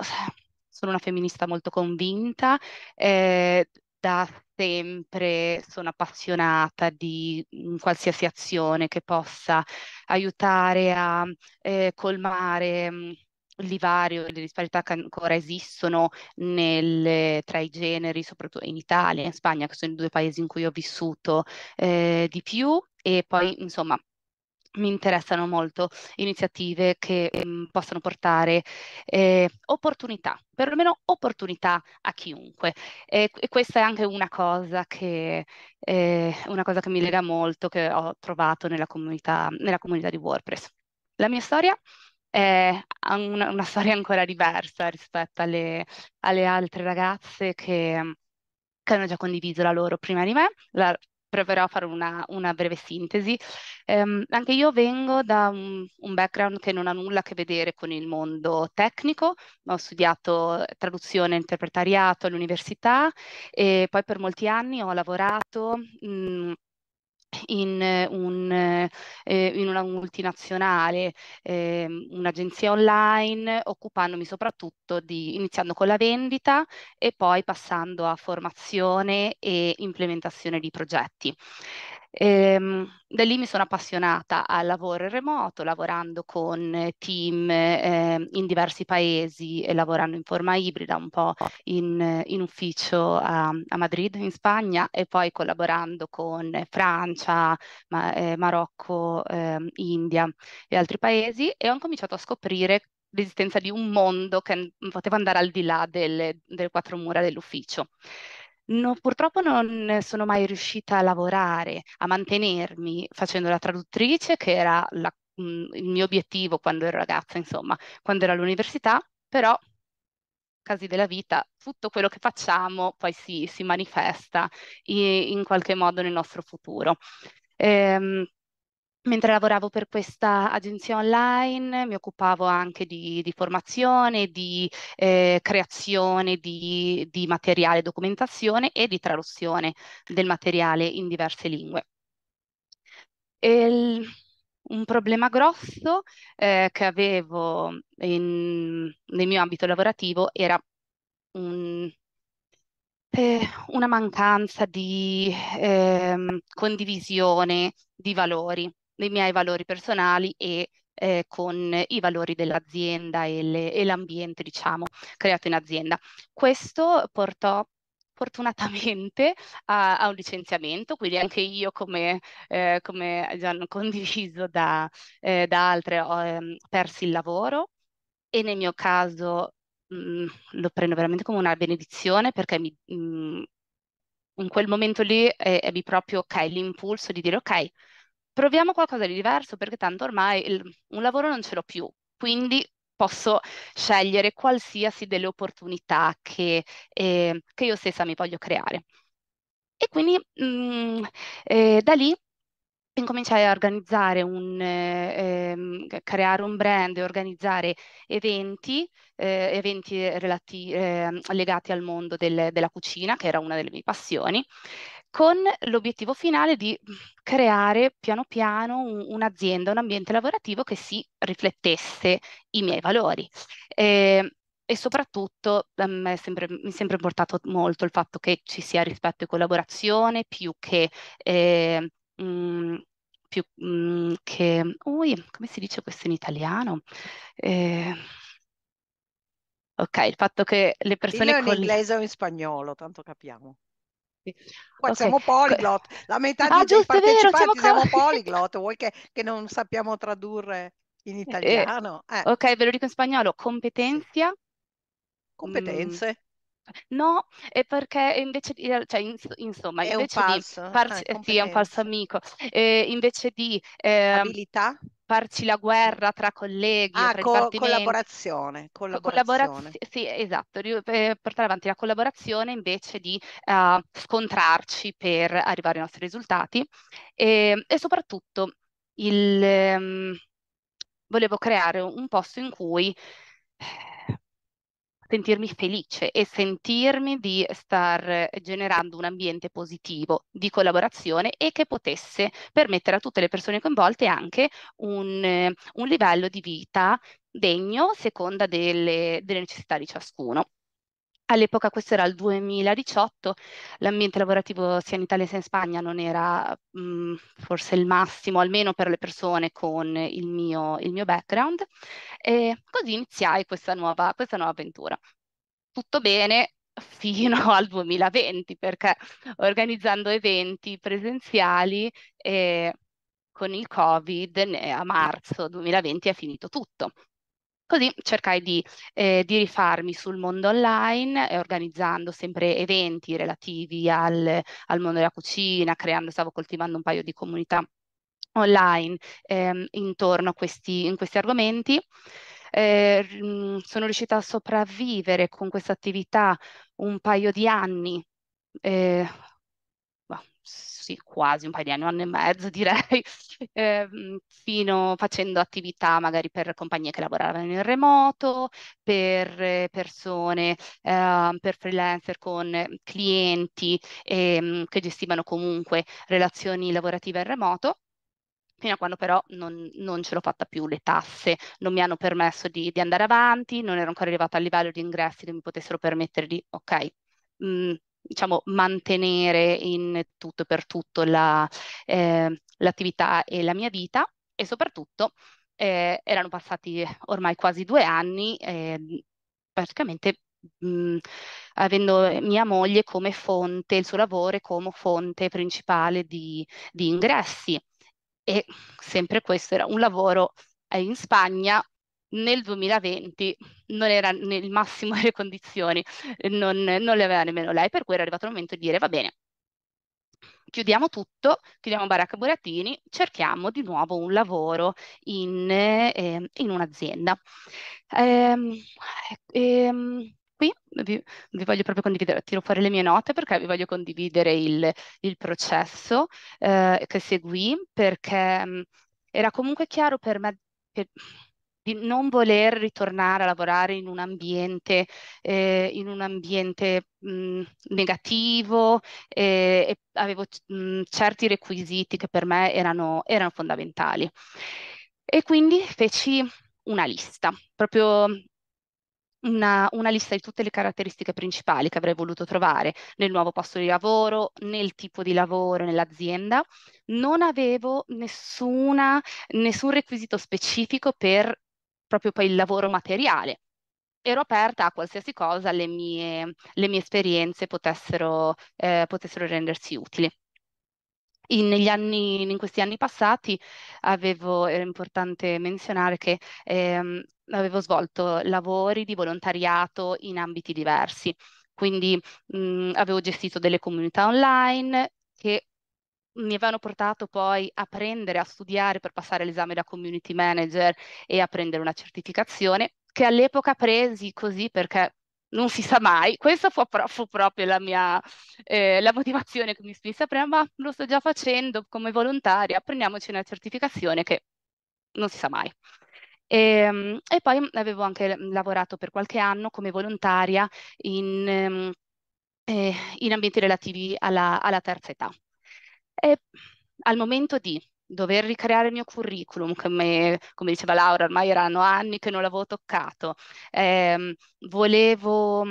S5: sono, una femminista molto convinta, eh, da sempre sono appassionata di mhmm, qualsiasi azione che possa aiutare a eh, colmare mhmm, il divario e le disparità che ancora esistono nel, tra i generi, soprattutto in Italia e in Spagna, che sono i due paesi in cui ho vissuto eh, di più. E poi, insomma, mi interessano molto iniziative che ehm, possono portare eh, opportunità, perlomeno opportunità a chiunque. E, e questa è anche una cosa, che, eh, una cosa che mi lega molto, che ho trovato nella comunità, nella comunità di WordPress. La mia storia è una, una storia ancora diversa rispetto alle, alle altre ragazze che che hanno già condiviso la loro prima di me, la, proverò a fare una, una breve sintesi. Um, anche io vengo da un, un, background che non ha nulla a che vedere con il mondo tecnico, ho studiato traduzione e interpretariato all'università e poi per molti anni ho lavorato mh, mm, in, un, eh, in, una multinazionale, eh, un'agenzia online, occupandomi soprattutto di, iniziando con la vendita e poi passando a formazione e implementazione di progetti. Ehm, da lì mi sono appassionata al lavoro in remoto, lavorando con team eh, in diversi paesi e lavorando in forma ibrida, un po' ah. in, in ufficio a, a, Madrid, in Spagna, e poi collaborando con Francia, ma, eh, Marocco, eh, India e altri paesi. E ho cominciato a scoprire l'esistenza di un mondo che poteva andare al di là delle, delle quattro mura dell'ufficio. No, purtroppo non sono mai riuscita a lavorare, a mantenermi facendo la traduttrice, che era la, mh, mm, il mio obiettivo quando ero ragazza, insomma, quando ero all'università, però casi della vita, tutto quello che facciamo poi si, si manifesta in, in qualche modo nel nostro futuro. Ehm, Mentre lavoravo per questa agenzia online mi occupavo anche di, di formazione, di eh, creazione di, di materiale, documentazione e di traduzione del materiale in diverse lingue. Il, un problema grosso eh, che avevo in, nel mio ambito lavorativo era un, eh, una mancanza di eh, condivisione di valori dei miei valori personali e eh, con i valori dell'azienda e, l'ambiente, diciamo, creato in azienda. Questo portò fortunatamente a, a un licenziamento, quindi anche io come, eh, come già hanno condiviso da, eh, da altre ho eh, perso il lavoro e nel mio caso mh, mm, lo prendo veramente come una benedizione perché mi, mh, mm, in quel momento lì eh, ebbi proprio okay, l'impulso di dire ok, proviamo qualcosa di diverso perché tanto ormai il, un lavoro non ce l'ho più, quindi posso scegliere qualsiasi delle opportunità che, eh, che io stessa mi voglio creare. E quindi mh, mm, eh, da lì incominciai a organizzare un, eh, creare un brand e organizzare eventi, eh, eventi relati, ehm, legati al mondo del, della cucina, che era una delle mie passioni, con l'obiettivo finale di creare piano piano un'azienda, un ambiente lavorativo che si riflettesse i miei valori. E, ehm, e soprattutto mi è sempre, sempre importato molto il fatto che ci sia rispetto e collaborazione più che... Eh, mh, mm, più, mh, mm, che ui, come si dice questo in italiano? Eh, ok, il fatto che le persone... Dillo in con... inglese
S3: o in spagnolo, tanto capiamo.
S5: Qua okay. siamo poliglot,
S3: la metà ah, dei partecipanti vero, siamo polyglot, vuoi che,
S5: che, non sappiamo tradurre in eh, italiano? Eh. Ok, ve lo dico in spagnolo, competenza. Mm, competenze. Mm. No, è perché invece di, cioè, insomma, è invece un falso, di, par- eh, sì, è un falso amico, eh, invece di... Eh, Abilità? farci la guerra tra colleghi, ah, tra co- collaborazione, collaborazione. sì, esatto, eh, portare avanti la collaborazione invece di uh, scontrarci per arrivare ai nostri risultati e, ehm, e soprattutto il, um, volevo creare un posto in cui eh, sentirmi felice e sentirmi di star generando un ambiente positivo di collaborazione e che potesse permettere a tutte le persone coinvolte anche un, un livello di vita degno seconda delle, delle necessità di ciascuno. All'epoca, questo era il 2018, l'ambiente lavorativo sia in Italia sia in Spagna non era mh, mm, forse il massimo, almeno per le persone con il mio, il mio background. E così iniziai questa nuova, questa nuova avventura. Tutto bene, fino al 2020, perché organizzando eventi presenziali eh, con il Covid a marzo 2020 è finito tutto. Così cercai di, eh, di rifarmi sul mondo online, eh, organizzando sempre eventi relativi al, al mondo della cucina, creando, stavo coltivando un paio di comunità online ehm, intorno a questi, in questi argomenti. Eh, mm, sono riuscita a sopravvivere con questa attività un paio di anni, eh, sì, quasi un paio di anni, un anno e mezzo direi, eh, fino facendo attività magari per compagnie che lavoravano in remoto, per persone, eh, per freelancer con clienti eh, che gestivano comunque relazioni lavorative in remoto fino a quando però non, non ce l'ho fatta più, le tasse non mi hanno permesso di, di andare avanti, non ero ancora arrivata al livello di ingressi che mi potessero permettere di, ok, mh, mm, diciamo, mantenere in tutto e per tutto la, eh, l'attività e la mia vita e soprattutto eh, erano passati ormai quasi due anni, eh, praticamente mh, avendo eh, mia moglie come fonte, il suo lavoro come fonte principale di, di ingressi e sempre questo era un lavoro eh, in Spagna nel 2020 non era nel massimo delle condizioni, non, non le aveva nemmeno lei, per cui era arrivato il momento di dire va bene, chiudiamo tutto, chiudiamo Baracca Burattini, cerchiamo di nuovo un lavoro in, eh, in un'azienda. Ehm, ehm, qui vi, vi, voglio proprio condividere, tiro fuori le mie note perché vi voglio condividere il, il processo eh, che seguì, perché era comunque chiaro per me, per, di non voler ritornare a lavorare in un ambiente, eh, in un ambiente mh, mm, negativo eh, e avevo mh, mm, certi requisiti che per me erano, erano fondamentali. E quindi feci una lista, proprio mm, una, una, lista di tutte le caratteristiche principali che avrei voluto trovare nel nuovo posto di lavoro, nel tipo di lavoro, nell'azienda. Non avevo nessuna, nessun requisito specifico per proprio poi il lavoro materiale. Ero aperta a qualsiasi cosa le mie, le mie esperienze potessero, eh, potessero rendersi utili. In, anni, in, questi anni passati avevo, era importante menzionare che ehm, avevo svolto lavori di volontariato in ambiti diversi, quindi mh, mm, avevo gestito delle comunità online che mi avevano portato poi a prendere, a studiare per passare l'esame da community manager e a prendere una certificazione, che all'epoca presi così perché non si sa mai, questa fu, fu proprio la mia eh, la motivazione che mi spinse a prendere, ma lo sto già facendo come volontaria, prendiamoci una certificazione che non si sa mai. E, ehm, e poi avevo anche lavorato per qualche anno come volontaria in, ehm, eh, in ambienti relativi alla, alla terza età. E al momento di dover ricreare il mio curriculum, come, come, diceva Laura, ormai erano anni che non l'avevo toccato, eh, volevo...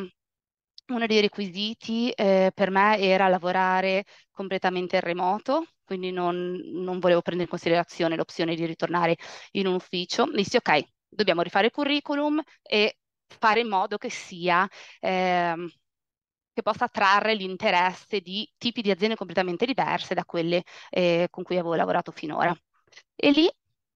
S5: Uno dei requisiti eh, per me era lavorare completamente in remoto, quindi non, non volevo prendere in considerazione l'opzione di ritornare in un ufficio. Mi disse, ok, dobbiamo rifare il curriculum e fare in modo che sia eh, che possa attrarre l'interesse di tipi di aziende completamente diverse da quelle eh, con cui avevo lavorato finora. E lì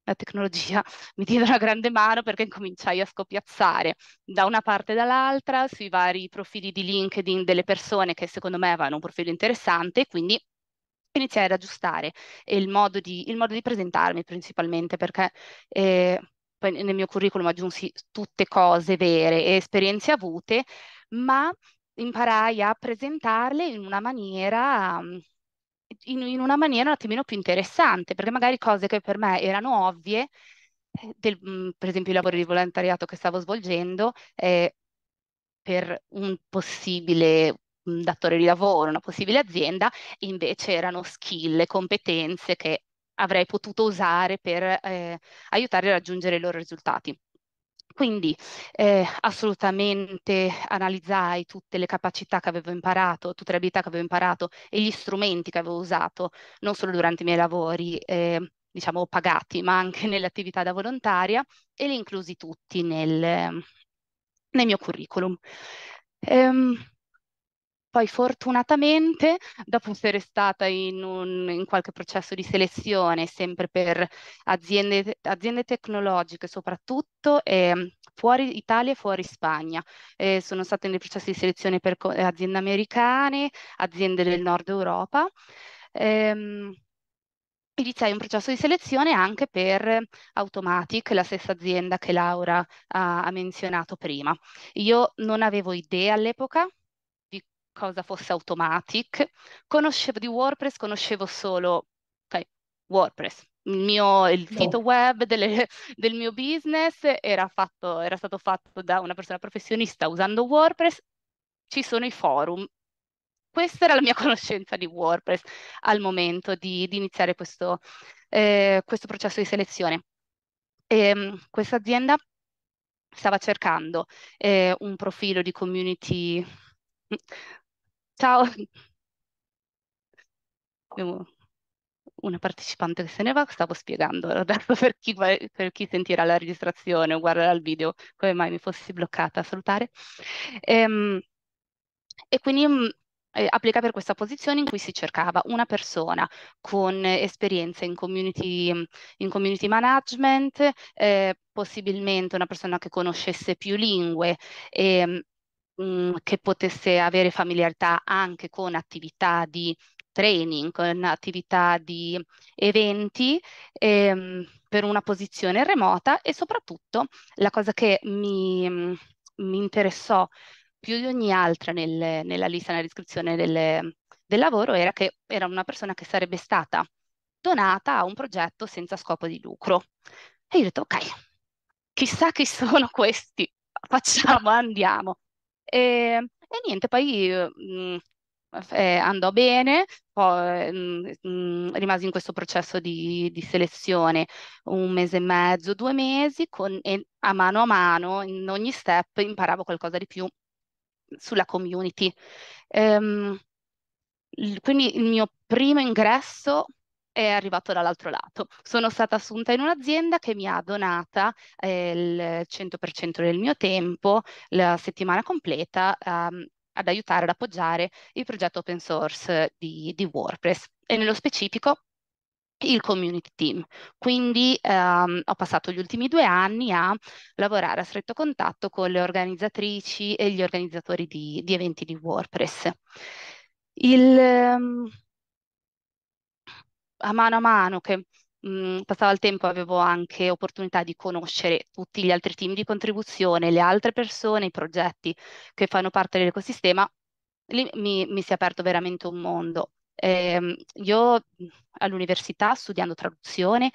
S5: la tecnologia mi diede una grande mano perché cominciai a scopiazzare da una parte e dall'altra sui vari profili di LinkedIn delle persone che secondo me avevano un profilo interessante e quindi iniziai ad aggiustare il modo di, il modo di presentarmi principalmente perché eh, poi nel mio curriculum aggiunsi tutte cose vere e esperienze avute, ma imparai a presentarle in una maniera mm, in, in, una maniera un attimino più interessante, perché magari cose che per me erano ovvie, eh, del, mm, per esempio i lavori di volontariato che stavo svolgendo, eh, per un possibile mm, datore di lavoro, una possibile azienda, invece erano skill, competenze che avrei potuto usare per eh, aiutarli a raggiungere i loro risultati. Quindi eh, assolutamente analizzai tutte le capacità che avevo imparato, tutte le abilità che avevo imparato e gli strumenti che avevo usato, non solo durante i miei lavori, eh, diciamo, pagati, ma anche nelle attività da volontaria e li inclusi tutti nel, nel mio curriculum. Ehm, poi fortunatamente, dopo essere stata in, un, in qualche processo di selezione, sempre per aziende, aziende tecnologiche soprattutto, eh, fuori Italia e fuori Spagna. Eh, sono stata nei processi di selezione per aziende americane, aziende del nord Europa. Ehm, iniziai un processo di selezione anche per Automatic, la stessa azienda che Laura ha, ha menzionato prima. Io non avevo idea all'epoca cosa fosse Automatic, conoscevo di WordPress, conoscevo solo okay, WordPress. Il, mio, il no. sito web delle, del mio business era, fatto, era stato fatto da una persona professionista usando WordPress, ci sono i forum. Questa era la mia conoscenza di WordPress al momento di, di iniziare questo, eh, questo processo di selezione. E, ehm, questa azienda stava cercando eh, un profilo di community Ciao. Abbiamo una partecipante che se ne va, stavo spiegando, adesso per chi, per chi sentirà la registrazione o guarderà il video, come mai mi fossi bloccata a salutare. Ehm, e quindi mm, eh, applica per questa posizione in cui si cercava una persona con esperienza in community, mm, in community management, eh, possibilmente una persona che conoscesse più lingue e ehm, Mm, che potesse avere familiarità anche con attività di training, con attività di eventi ehm, per una posizione remota e soprattutto la cosa che mi, mm, mi interessò più di ogni altra nel, nella lista, nella descrizione del, del lavoro era che era una persona che sarebbe stata donata a un progetto senza scopo di lucro. E io ho detto, ok, chissà chi sono questi, facciamo, andiamo. E, e niente, poi mh, eh, andò bene, poi rimasi in questo processo di, di, selezione un mese e mezzo, due mesi, con, e a mano a mano, in ogni step, imparavo qualcosa di più sulla community. Ehm, quindi il mio primo ingresso è arrivato dall'altro lato. Sono stata assunta in un'azienda che mi ha donata eh, il 100% del mio tempo, la settimana completa, um, ad aiutare, ad appoggiare il progetto open source di, di WordPress e nello specifico il community team. Quindi ehm, ho passato gli ultimi due anni a lavorare a stretto contatto con le organizzatrici e gli organizzatori di, di eventi di WordPress. Il, ehm, a mano a mano che mh, passava il tempo avevo anche opportunità di conoscere tutti gli altri team di contribuzione, le altre persone, i progetti che fanno parte dell'ecosistema, lì mi, mi si è aperto veramente un mondo. Eh, io all'università, studiando traduzione,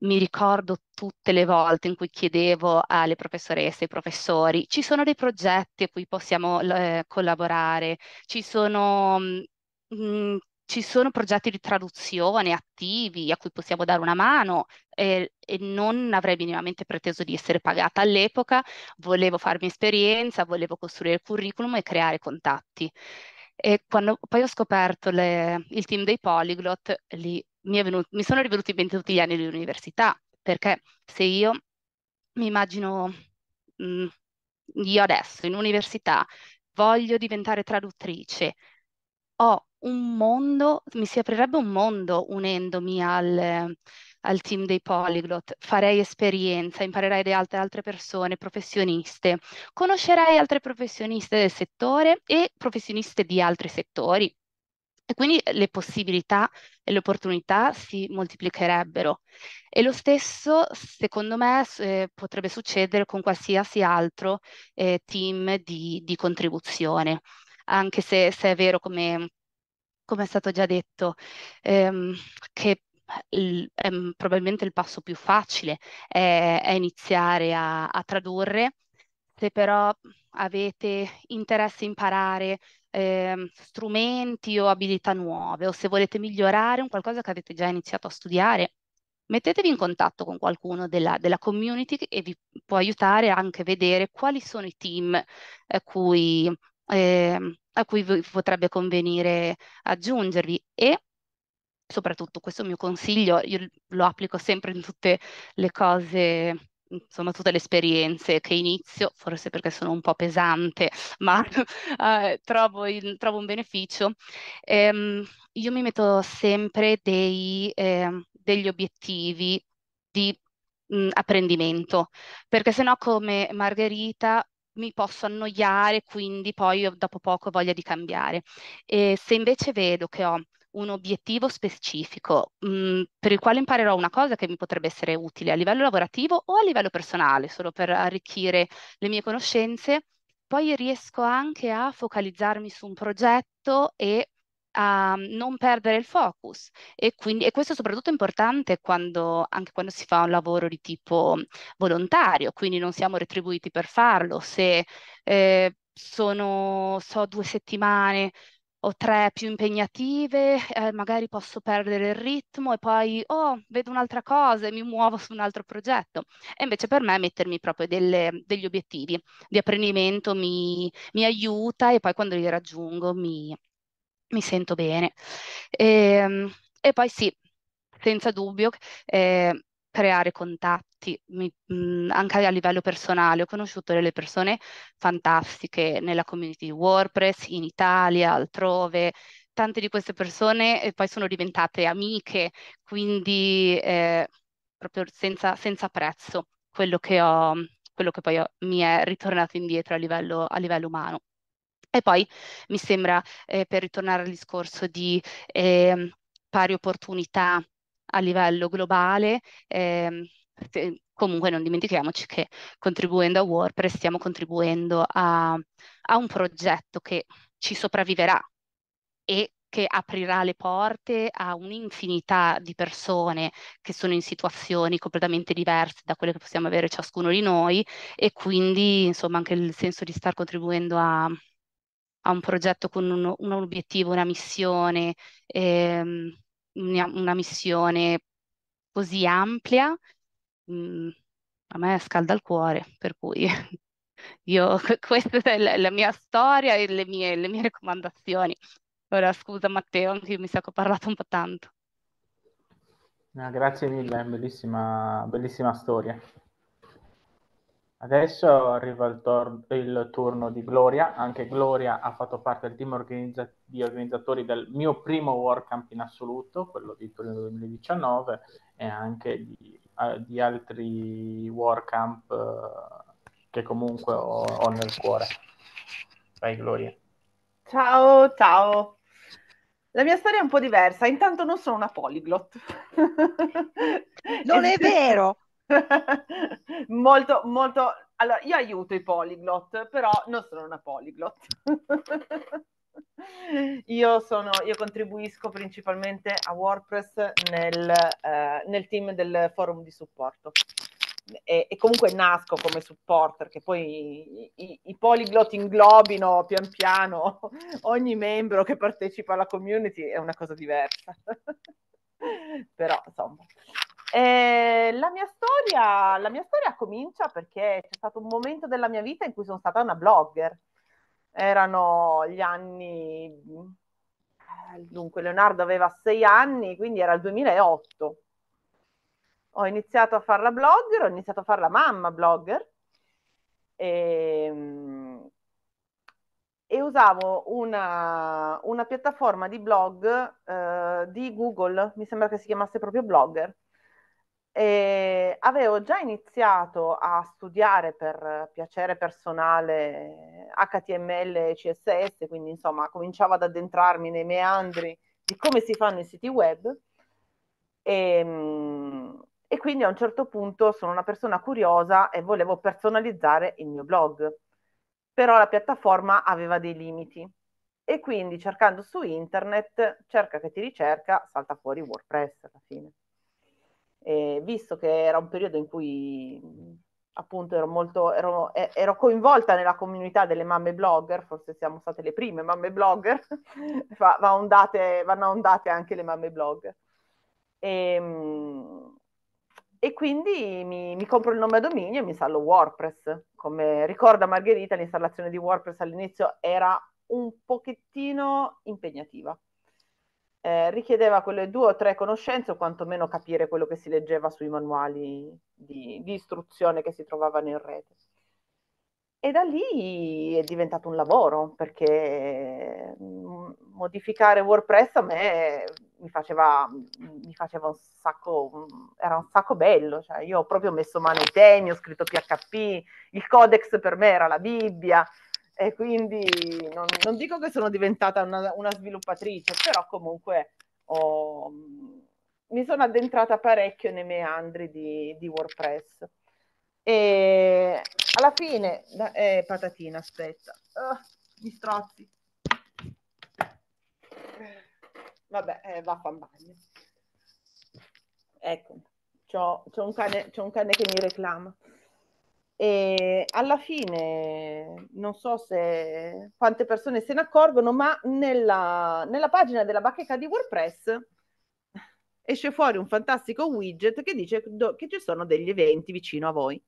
S5: mi ricordo tutte le volte in cui chiedevo alle professoresse, e ai professori, ci sono dei progetti a cui possiamo eh, collaborare, ci sono mh, ci sono progetti di traduzione attivi a cui possiamo dare una mano eh, e non avrei minimamente preteso di essere pagata all'epoca, volevo farmi esperienza, volevo costruire il curriculum e creare contatti. E quando poi ho scoperto le, il team dei polyglot, lì mi, venuto, mi sono rivenuti in tutti gli anni dell'università, perché se io mi immagino mh, mm, io adesso in università voglio diventare traduttrice, ho un mondo, mi si aprirebbe un mondo unendomi al, al team dei polyglot, farei esperienza, imparerei da altre, altre persone, professioniste, conoscerei altre professioniste del settore e professioniste di altri settori. E quindi le possibilità e le opportunità si moltiplicherebbero. E lo stesso, secondo me, eh, potrebbe succedere con qualsiasi altro eh, team di, di contribuzione anche se, se, è vero come, come è stato già detto, ehm, che è eh, ehm, probabilmente il passo più facile è, è iniziare a, a, tradurre. Se però avete interesse a imparare eh, strumenti o abilità nuove o se volete migliorare un qualcosa che avete già iniziato a studiare, mettetevi in contatto con qualcuno della, della community e vi può aiutare anche a vedere quali sono i team eh, cui, eh, a cui potrebbe convenire aggiungervi e soprattutto questo mio consiglio, io lo applico sempre in tutte le cose insomma tutte le esperienze che inizio, forse perché sono un po' pesante, ma eh, trovo, il, trovo, un beneficio. Ehm, io mi metto sempre dei, eh, degli obiettivi di apprendimento, perché se no come Margherita mi posso annoiare, quindi poi dopo poco ho voglia di cambiare. E se invece vedo che ho un obiettivo specifico mh, mm, per il quale imparerò una cosa che mi potrebbe essere utile a livello lavorativo o a livello personale, solo per arricchire le mie conoscenze, poi riesco anche a focalizzarmi su un progetto e a non perdere il focus e, quindi, e questo è soprattutto importante quando, anche quando si fa un lavoro di tipo volontario, quindi non siamo retribuiti per farlo. Se eh, sono, so, due settimane o tre più impegnative, eh, magari posso perdere il ritmo e poi, oh, vedo un'altra cosa e mi muovo su un altro progetto. E invece per me mettermi proprio delle, degli obiettivi di apprendimento mi, mi, aiuta e poi quando li raggiungo mi, mi sento bene. E, ehm, e poi sì, senza dubbio, eh, creare contatti mi, mh, mhmm, anche a livello personale. Ho conosciuto delle persone fantastiche nella community di WordPress, in Italia, altrove. Tante di queste persone eh, poi sono diventate amiche, quindi eh, proprio senza, senza prezzo quello che, ho, quello che poi ho, mi è ritornato indietro a livello, a livello umano. E poi mi sembra, eh, per ritornare al discorso di eh, pari opportunità a livello globale, eh, comunque non dimentichiamoci che contribuendo a WordPress stiamo contribuendo a, a un progetto che ci sopravviverà e che aprirà le porte a un'infinità di persone che sono in situazioni completamente diverse da quelle che possiamo avere ciascuno di noi e quindi insomma anche il senso di star contribuendo a, a un progetto con un, un obiettivo, una missione, ehm, una, una, missione così ampia, mh, mm, a me scalda il cuore, per cui io, questa è la, la mia storia e le mie, le mie raccomandazioni. Ora scusa Matteo, anche io mi sa che ho parlato un po' tanto.
S1: grazie mille, bellissima, bellissima storia. Adesso arriva il, tor- il, turno di Gloria, anche Gloria ha fatto parte del team organizza- di organizzatori del mio primo World Camp in assoluto, quello di Torino 2019 e anche di, uh, di altri World Camp uh, eh, che comunque ho, ho, nel cuore. Vai Gloria.
S6: Ciao, ciao. La mia storia è un po' diversa, intanto non sono una polyglot. non è vero! molto, molto. Allora, io aiuto i poliglot, però non sono una poliglot. io, sono, io contribuisco principalmente a WordPress nel, eh, nel team del forum di supporto. E, e, comunque nasco come supporter, che poi i, i, i polyglot inglobino pian piano ogni membro che partecipa alla community è una cosa diversa. però insomma eh, la, mia storia, la, mia storia, comincia perché c'è stato un momento della mia vita in cui sono stata una blogger. Erano gli anni... Eh, dunque, Leonardo aveva sei anni, quindi era il 2008. Ho iniziato a farla blogger, ho iniziato a farla mamma blogger. E, ehm, e usavo una, una, piattaforma di blog eh, di Google, mi sembra che si chiamasse proprio Blogger. E avevo già iniziato a studiare per piacere personale HTML e CSS, quindi insomma cominciavo ad addentrarmi nei meandri di come si fanno i siti web e, ehm, e quindi a un certo punto sono una persona curiosa e volevo personalizzare il mio blog, però la piattaforma aveva dei limiti e quindi cercando su internet, cerca che ti ricerca, salta fuori WordPress alla fine eh, visto che era un periodo in cui appunto ero molto ero, ero, coinvolta nella comunità delle mamme blogger, forse siamo state le prime mamme blogger, va, va ondate, vanno ondate anche le mamme blogger. E, ehm, e quindi mi, mi, compro il nome a dominio e mi installo WordPress. Come ricorda Margherita, l'installazione di WordPress all'inizio era un pochettino impegnativa eh, richiedeva quelle due o tre conoscenze o quantomeno capire quello che si leggeva sui manuali di, di istruzione che si trovavano in rete. E da lì è diventato un lavoro perché mm, modificare WordPress a me mi faceva, mi faceva un sacco, era un sacco bello, cioè io ho proprio messo mano ai temi, ho scritto PHP, il codex per me era la Bibbia, e quindi non, non, dico che sono diventata una, una sviluppatrice, però comunque ho, mm, mi sono addentrata parecchio nei meandri di, di WordPress. E alla fine, eh, patatina, aspetta, oh, mi strozzi. Vabbè, eh, va a bagno. Ecco, c'ho, c'ho, un cane, c'ho un cane che mi reclama. E alla fine non so se quante persone se ne accorgono, ma nella, nella pagina della bacheca di WordPress esce fuori un fantastico widget che dice che ci sono degli eventi vicino a voi.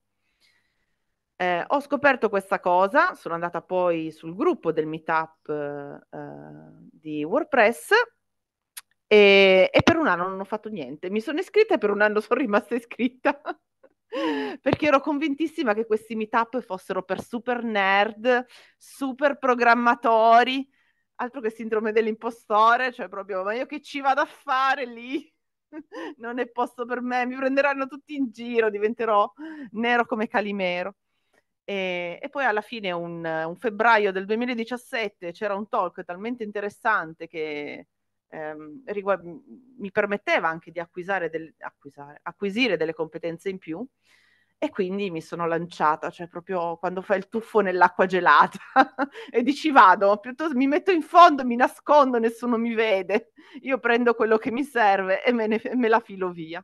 S6: Eh, ho scoperto questa cosa, sono andata poi sul gruppo del meetup eh, di WordPress e, e per un anno non ho fatto niente. Mi sono iscritta e per un anno sono rimasta iscritta perché ero convintissima che questi meetup fossero per super nerd, super programmatori, altro che sindrome dell'impostore, cioè proprio ma io che ci vado a fare lì? non è posto per me, mi prenderanno tutti in giro, diventerò nero come Calimero. E, e poi alla fine, un, un febbraio del 2017, c'era un talk talmente interessante che ehm, rigu- mi permetteva anche di del- acquisire delle competenze in più e quindi mi sono lanciata, cioè proprio quando fai il tuffo nell'acqua gelata e dici vado, piuttosto mi metto in fondo, mi nascondo, nessuno mi vede, io prendo quello che mi serve e me, ne, me la filo via.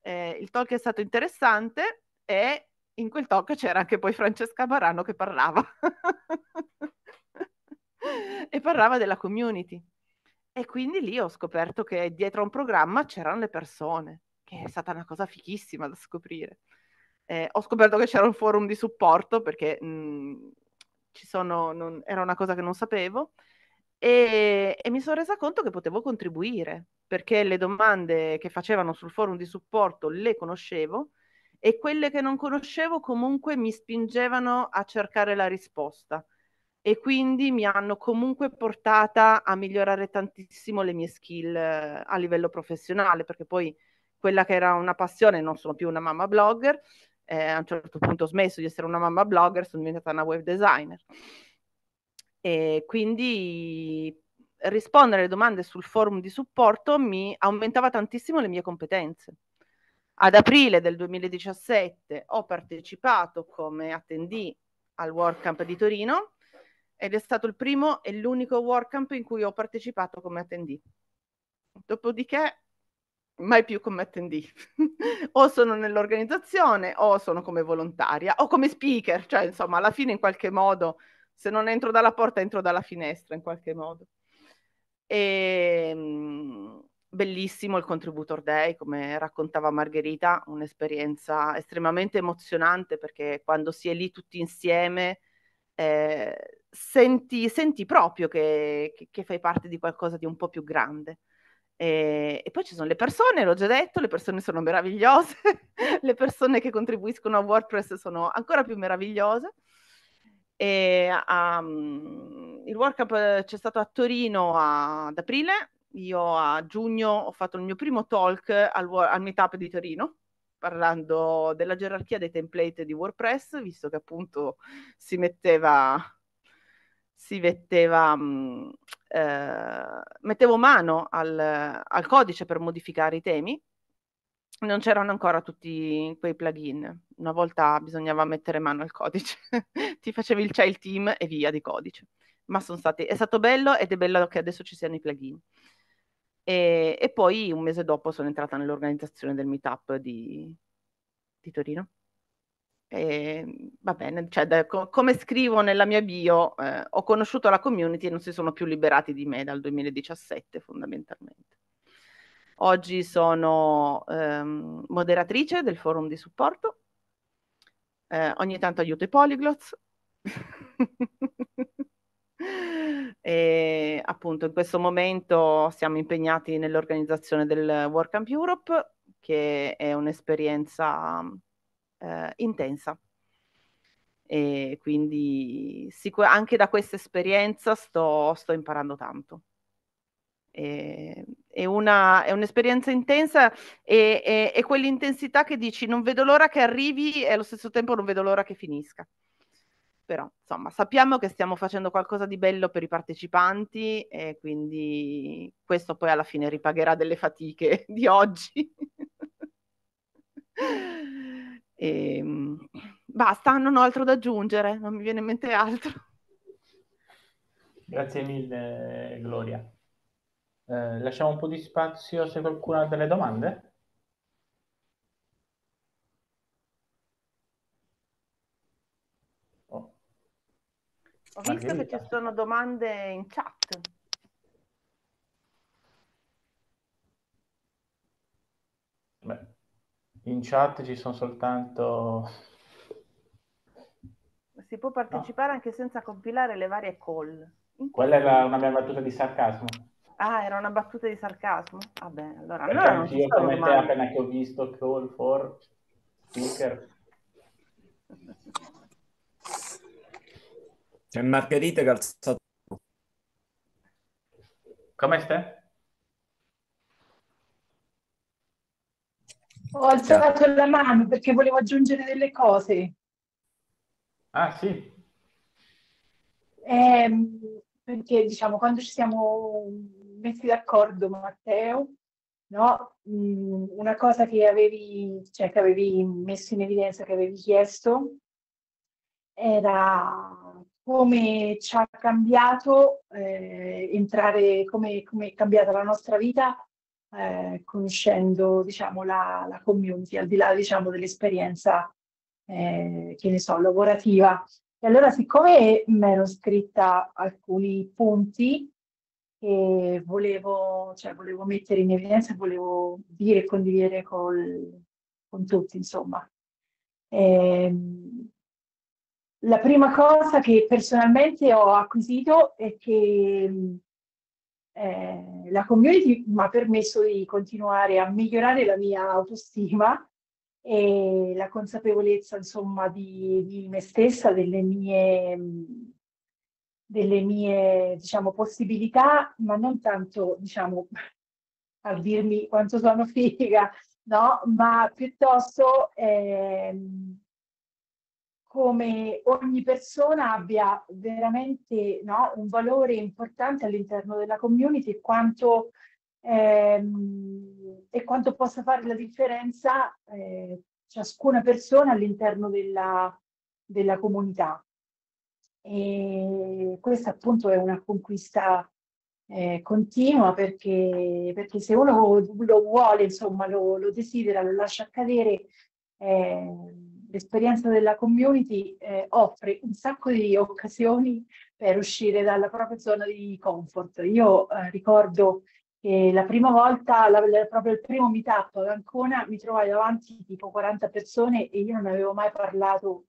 S6: Eh, il talk è stato interessante e in quel talk c'era anche poi Francesca Barano che parlava e parlava della community e quindi lì ho scoperto che dietro a un programma c'erano le persone, che è stata una cosa fichissima da scoprire. Eh, ho scoperto che c'era un forum di supporto perché mh, mhmm, sono, non, era una cosa che non sapevo e, e mi sono resa conto che potevo contribuire perché le domande che facevano sul forum di supporto le conoscevo e quelle che non conoscevo comunque mi spingevano a cercare la risposta e quindi mi hanno comunque portata a migliorare tantissimo le mie skill eh, a livello professionale, perché poi quella che era una passione, non sono più una mamma blogger, eh, a un certo punto ho smesso di essere una mamma blogger, sono diventata una web designer. E quindi rispondere alle domande sul forum di supporto mi aumentava tantissimo le mie competenze. Ad aprile del 2017 ho partecipato come attendee al WordCamp di Torino ed è stato il primo e l'unico WordCamp in cui ho partecipato come attendee. Dopodiché mai più come attendee. o sono nell'organizzazione o sono come volontaria o come speaker, cioè insomma alla fine in qualche modo, se non entro dalla porta entro dalla finestra in qualche modo. E, ehm, bellissimo il Contributor Day, come raccontava Margherita, un'esperienza estremamente emozionante perché quando si è lì tutti insieme eh, senti, senti proprio che, che, che, fai parte di qualcosa di un po' più grande. E, eh, e, poi ci sono le persone, l'ho già detto, le persone sono meravigliose, le persone che contribuiscono a WordPress sono ancora più meravigliose. E, um, il workshop eh, c'è stato a Torino a, ad aprile, io a giugno ho fatto il mio primo talk al, al meetup di Torino parlando della gerarchia dei template di WordPress, visto che appunto si metteva si metteva, mh, mhmm, eh, mettevo mano al, al, codice per modificare i temi, non c'erano ancora tutti quei plugin. Una volta bisognava mettere mano al codice, ti facevi il child team e via di codice. Ma stati, è stato bello ed è bello che adesso ci siano i plugin. E, e poi un mese dopo sono entrata nell'organizzazione del meetup di, di Torino. E, ehm, va bene, cioè, da, co- come scrivo nella mia bio, eh, ho conosciuto la community e non si sono più liberati di me dal 2017 fondamentalmente. Oggi sono ehm, moderatrice del forum di supporto, eh, ogni tanto aiuto i polyglots. e appunto in questo momento siamo impegnati nell'organizzazione del Work Camp Europe, che è un'esperienza eh, intensa. E quindi sicur- anche da questa esperienza sto, sto imparando tanto. E, è, una, è, un'esperienza intensa e, è, è quell'intensità che dici non vedo l'ora che arrivi e allo stesso tempo non vedo l'ora che finisca. Però insomma sappiamo che stiamo facendo qualcosa di bello per i partecipanti e quindi questo poi alla fine ripagherà delle fatiche di oggi. E, ehm, basta, non ho altro da aggiungere, non mi viene in mente altro.
S1: Grazie mille Gloria. Eh, lasciamo un po' di spazio se qualcuno ha delle domande. Oh.
S6: Ho visto che ci sono domande in chat.
S1: In chat ci sono soltanto...
S6: Si può partecipare no. anche senza compilare le varie call. Quella era una mia
S1: battuta di sarcasmo.
S6: Ah, era una battuta di sarcasmo? Vabbè, ah, allora... Perché allora io come te appena che ho
S1: visto call for speaker... C'è cioè, Margherita che ha alzato... Come stai?
S4: Ho alzato la mano perché volevo aggiungere delle cose. Ah, sì. Eh, perché, diciamo, quando ci siamo messi d'accordo, Matteo, no? Mm, una cosa che avevi, cioè, che avevi messo in evidenza, che avevi chiesto, era come ci ha cambiato eh, entrare, come, come è cambiata la nostra vita eh, conoscendo diciamo, la, la, community, al di là diciamo, dell'esperienza, eh, che ne so, lavorativa. E allora, siccome mi ero scritta alcuni punti che volevo, cioè, volevo mettere in evidenza volevo dire e condividere col, con tutti, insomma. Eh, la prima cosa che personalmente ho acquisito è che eh, la community mi ha permesso di continuare a migliorare la mia autostima e la consapevolezza insomma di, di me stessa, delle mie, delle mie diciamo, possibilità, ma non tanto diciamo, a dirmi quanto sono figa, no? ma piuttosto eh, come ogni persona abbia veramente no, un valore importante all'interno della community e quanto, ehm, e quanto possa fare la differenza eh, ciascuna persona all'interno della, della comunità. E questa appunto è una conquista eh, continua perché, perché, se uno lo vuole, insomma, lo, lo desidera, lo lascia accadere, eh, l'esperienza della community eh, offre un sacco di occasioni per uscire dalla propria zona di comfort. Io eh, ricordo che la prima volta, la, la, proprio il primo meetup ad Ancona, mi trovai davanti tipo 40 persone e io non avevo mai parlato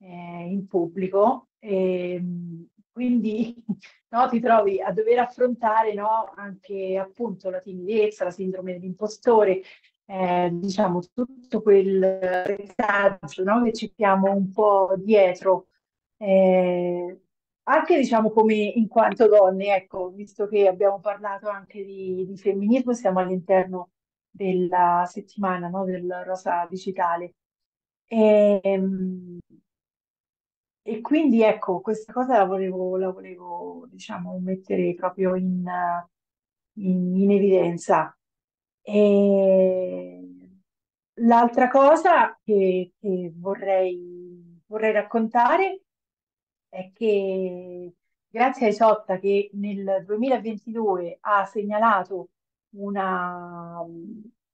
S4: eh, in pubblico. E, ehm, quindi no, ti trovi a dover affrontare no, anche appunto la timidezza, la sindrome dell'impostore, eh, diciamo, tutto quel retaggio no, che ci stiamo un po' dietro, eh, anche diciamo come in quanto donne, ecco, visto che abbiamo parlato anche di, di femminismo, siamo all'interno della settimana no, del Rosa Digitale. E, ehm, e quindi ecco, questa cosa la volevo, la volevo diciamo, mettere proprio in, in, in evidenza. E l'altra cosa che, che vorrei, vorrei raccontare è che grazie a Isotta che nel 2022 ha segnalato una,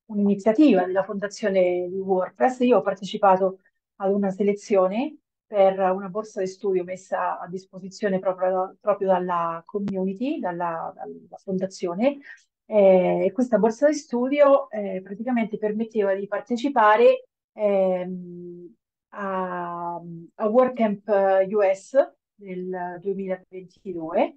S4: un'iniziativa della fondazione di WordPress, io ho partecipato ad una selezione per una borsa di studio messa a disposizione proprio, proprio dalla community, dalla, dalla fondazione, eh, questa borsa di studio eh, praticamente permetteva di partecipare ehm, a, a WordCamp US del 2022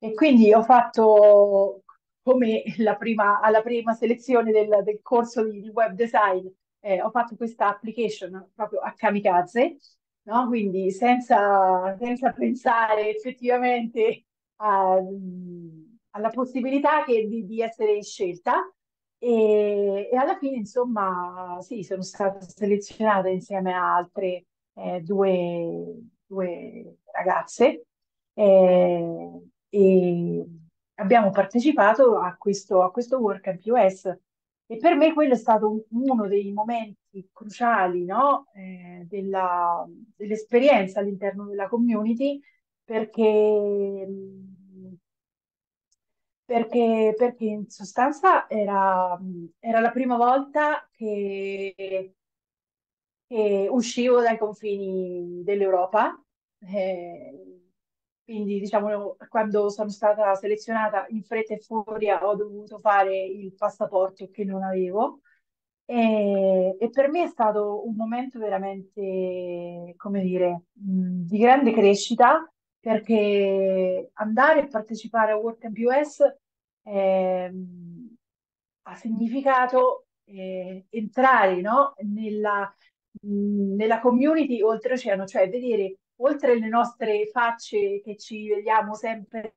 S4: e quindi ho fatto come la prima, alla prima selezione del, del corso di, di, web design, eh, ho fatto questa application proprio a kamikaze, no? quindi senza, senza pensare effettivamente a alla possibilità che, di, di, essere scelta e, e, alla fine insomma sì sono stata selezionata insieme a altre eh, due, due, ragazze eh, e abbiamo partecipato a questo, a questo work WordCamp US e per me quello è stato uno dei momenti cruciali no? eh, della, dell'esperienza all'interno della community perché perché, perché in sostanza era, era, la prima volta che, che uscivo dai confini dell'Europa. Eh, quindi, diciamo, quando sono stata selezionata in fretta e furia ho dovuto fare il passaporto che non avevo. E, e, per me è stato un momento veramente, come dire, di grande crescita perché andare e partecipare a WordCamp US eh, ha significato eh, entrare no? nella, mh, nella community oltreoceano, cioè vedere oltre le nostre facce che ci vediamo sempre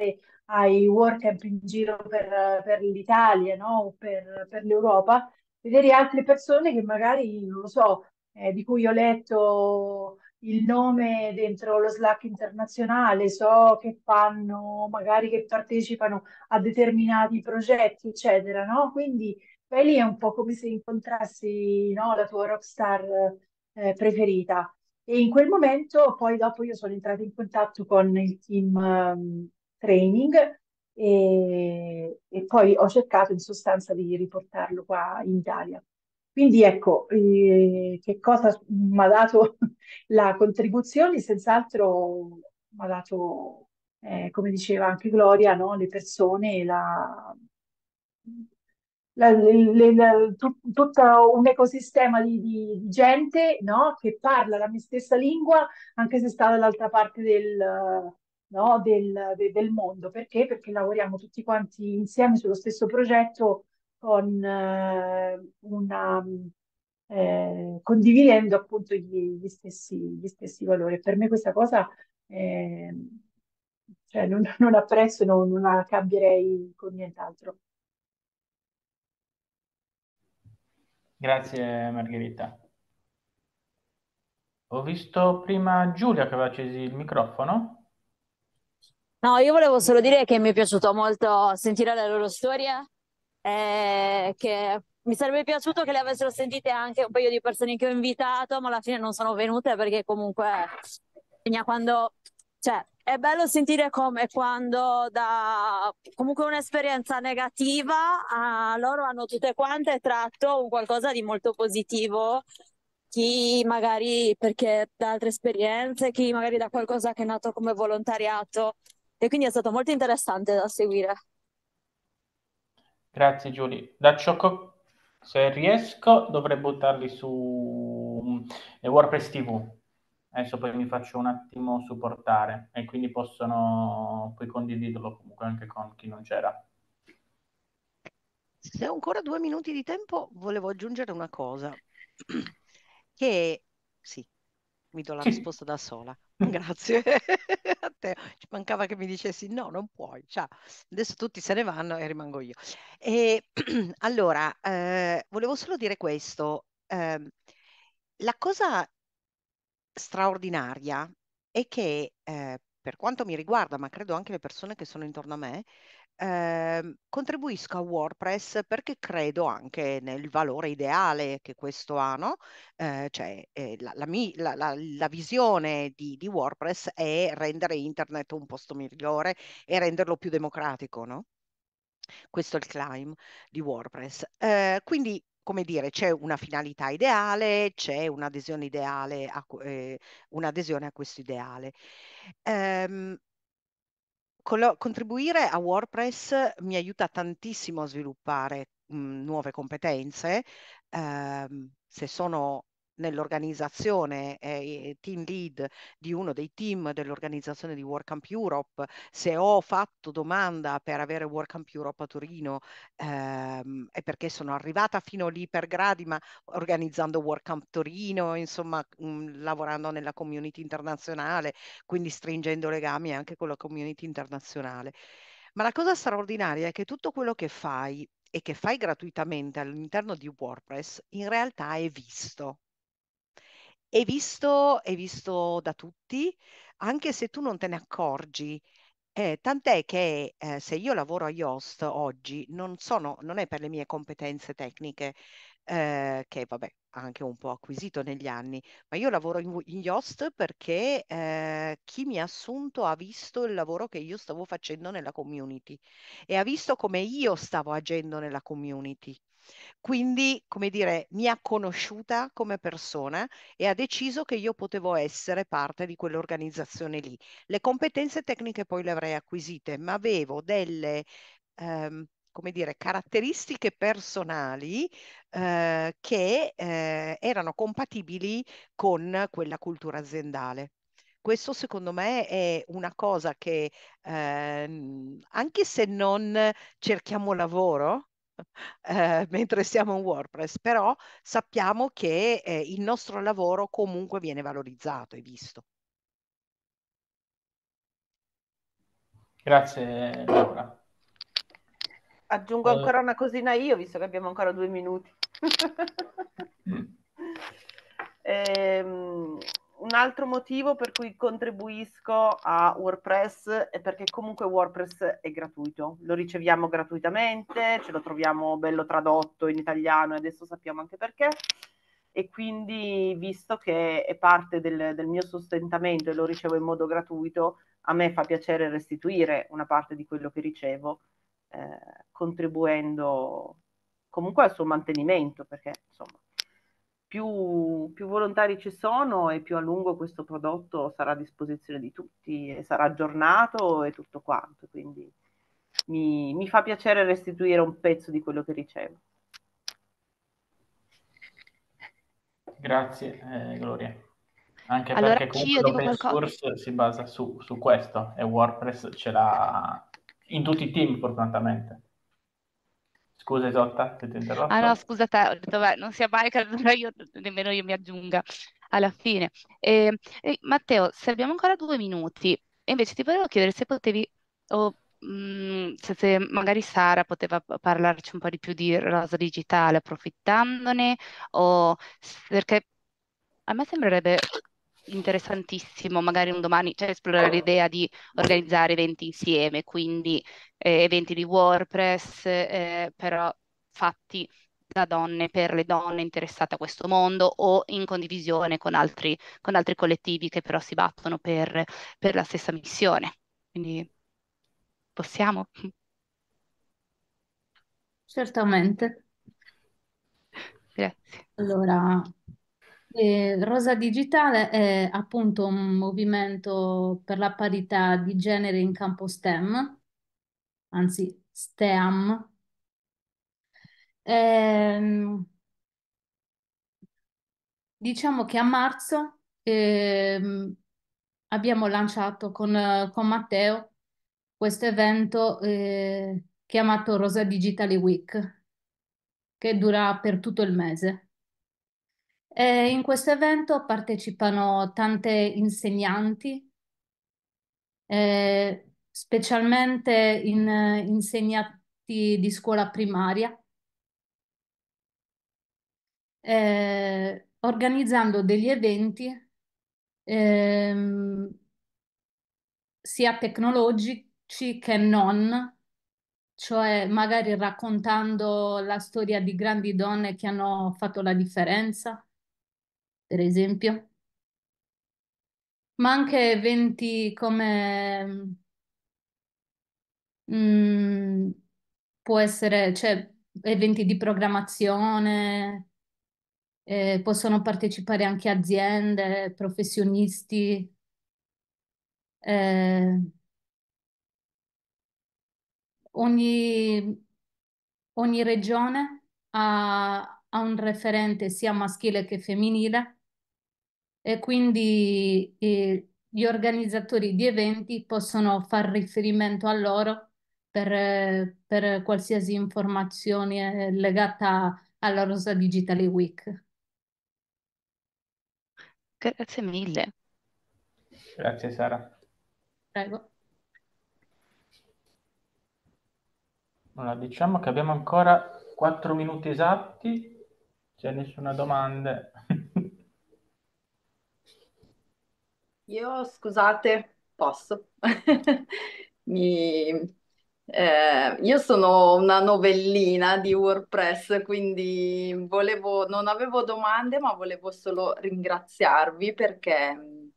S4: ai WordCamp in giro per, per l'Italia no? o per, per l'Europa, vedere altre persone che magari, non lo so, eh, di cui ho letto il nome dentro lo Slack internazionale, so che fanno, magari che partecipano a determinati progetti, eccetera, no? Quindi beh, lì è un po' come se incontrassi no, la tua rockstar eh, preferita. E in quel momento, poi dopo io sono entrata in contatto con il team um, training e, e poi ho cercato in sostanza di riportarlo qua in Italia. Quindi ecco, eh, che cosa mi ha dato la contribuzione? Senz'altro mi ha dato, eh, come diceva anche Gloria, no? le persone, la, la, le, la, tut, tutto un ecosistema di, di, di gente no? che parla la mia stessa lingua, anche se sta dall'altra parte del, no? del, de, del mondo. Perché? Perché lavoriamo tutti quanti insieme sullo stesso progetto con eh, una, eh, condividendo appunto gli, gli, stessi, gli, stessi, valori. Per me questa cosa eh, cioè non, non apprezzo, non, non la cambierei con nient'altro.
S1: Grazie Margherita. Ho visto prima Giulia che aveva acceso il microfono.
S7: No, io volevo solo dire che mi è piaciuto molto sentire la loro storia eh, che mi sarebbe piaciuto che le avessero sentite anche un paio di persone che ho invitato, ma alla fine non sono venute perché comunque quando cioè è bello sentire come quando da comunque un'esperienza negativa a loro hanno tutte quante tratto un qualcosa di molto positivo chi magari perché da altre esperienze, chi magari da qualcosa che è nato come volontariato e quindi è stato molto interessante da seguire.
S1: Grazie Giulia. Da ciò se riesco dovrei buttarli su mm, eh, WordPress TV. Adesso poi mi faccio un attimo supportare e quindi possono poi condividerlo comunque anche con chi non c'era.
S3: Se ho ancora due minuti di tempo, volevo aggiungere una cosa. Che sì, mi do la sì. risposta da sola. Grazie a te. Ci mancava che mi dicessi no, non puoi, ciao. Adesso tutti se ne vanno e rimango io. E allora, eh, volevo solo dire questo. ehm, la cosa straordinaria è che eh, per quanto mi riguarda, ma credo anche le persone che sono intorno a me, eh, contribuisco a WordPress perché credo anche nel valore ideale che questo ha, no? eh, cioè eh, la, la, la, la, visione di, di, WordPress è rendere internet un posto migliore e renderlo più democratico, no? Questo è il climb di WordPress. Eh, quindi come dire, c'è una finalità ideale, c'è un'adesione ideale, a, eh, un'adesione a questo ideale. Ehm, contribuire a WordPress mi aiuta tantissimo a sviluppare mh, mhmm, nuove competenze, ehm, se sono nell'organizzazione eh, team lead di uno dei team dell'organizzazione di WordCamp Europe, se ho fatto domanda per avere WordCamp Europe a Torino ehm, è perché sono arrivata fino lì per gradi, ma organizzando WordCamp Torino, insomma mh, mm, lavorando nella community internazionale, quindi stringendo legami anche con la community internazionale. Ma la cosa straordinaria è che tutto quello che fai e che fai gratuitamente all'interno di WordPress in realtà è visto è visto, è visto da tutti, anche se tu non te ne accorgi. Eh, tant'è che eh, se io lavoro a Yoast oggi non, sono, non è per le mie competenze tecniche, eh, che vabbè, anche un po' acquisito negli anni, ma io lavoro in, in Yoast perché eh, chi mi ha assunto ha visto il lavoro che io stavo facendo nella community e ha visto come io stavo agendo nella community. Quindi, come dire, mi ha conosciuta come persona e ha deciso che io potevo essere parte di quell'organizzazione lì. Le competenze tecniche poi le avrei acquisite, ma avevo delle... Ehm, come dire, caratteristiche personali eh, che eh, erano compatibili con quella cultura aziendale. Questo secondo me è una cosa che eh, anche se non cerchiamo lavoro, eh, mentre siamo in WordPress, però sappiamo che eh, il nostro lavoro comunque viene valorizzato e visto.
S1: Grazie Laura. Aggiungo eh. ancora
S6: una cosina io, visto che abbiamo ancora due minuti. mm. ehm un altro motivo per cui contribuisco a WordPress è perché comunque WordPress è gratuito, lo riceviamo gratuitamente, ce lo troviamo bello tradotto in italiano e adesso sappiamo anche perché. E quindi, visto che è parte del, del mio sostentamento e lo ricevo in modo gratuito, a me fa piacere restituire una parte di quello che ricevo, eh, contribuendo comunque al suo mantenimento, perché insomma più, più, volontari ci sono e più a lungo questo prodotto sarà a disposizione di tutti e sarà aggiornato e tutto quanto. Quindi mi, mi fa piacere restituire un pezzo di
S1: quello che ricevo. Grazie eh, Gloria. Anche allora, perché comunque l'open source si basa su, su questo e WordPress ce l'ha in tutti i team fortunatamente. Scusa Isotta, ti interrompo. Ah no,
S5: scusa te, ho detto, beh, non sia mai che io, nemmeno io mi aggiunga alla fine. E, ehm, e, eh, Matteo, se abbiamo ancora due minuti, invece ti volevo chiedere se potevi, o mh, mm, se magari Sara poteva parlarci un po' di più di rosa digitale, approfittandone, o perché a me sembrerebbe interessantissimo magari un domani cioè, esplorare l'idea di organizzare eventi insieme, quindi eh, eventi di WordPress, eh, però fatti da donne per le donne interessate a questo mondo o in condivisione con altri, con altri collettivi che però si battono per, per la stessa missione. Quindi possiamo? Certamente. Grazie. Allora,
S7: Rosa Digitale è appunto un movimento per la parità di genere in campo STEM, anzi STEAM. Ehm, diciamo che a marzo eh, abbiamo lanciato con, con Matteo questo evento eh, chiamato Rosa Digitale Week, che dura per tutto il mese. Eh, in questo evento partecipano tante insegnanti, eh, specialmente in, insegnanti di scuola primaria, eh, organizzando degli eventi ehm, sia tecnologici che non, cioè magari raccontando la storia di grandi donne che hanno fatto la differenza per esempio. Ma anche eventi come mm, può essere, cioè, eventi di programmazione, eh, possono partecipare anche aziende, professionisti. Eh, ogni, ogni regione ha, ha un referente sia maschile che femminile e quindi eh, gli organizzatori di eventi possono far riferimento a loro per, per qualsiasi informazione eh, legata alla Rosa Digital Week.
S5: Grazie mille.
S1: Grazie Sara. Prego. Allora, diciamo che abbiamo ancora 4 minuti esatti, c'è nessuna domanda.
S8: Io, scusate, posso? Mi... Eh, io sono una novellina di WordPress, quindi volevo, non avevo domande, ma volevo solo ringraziarvi perché mm,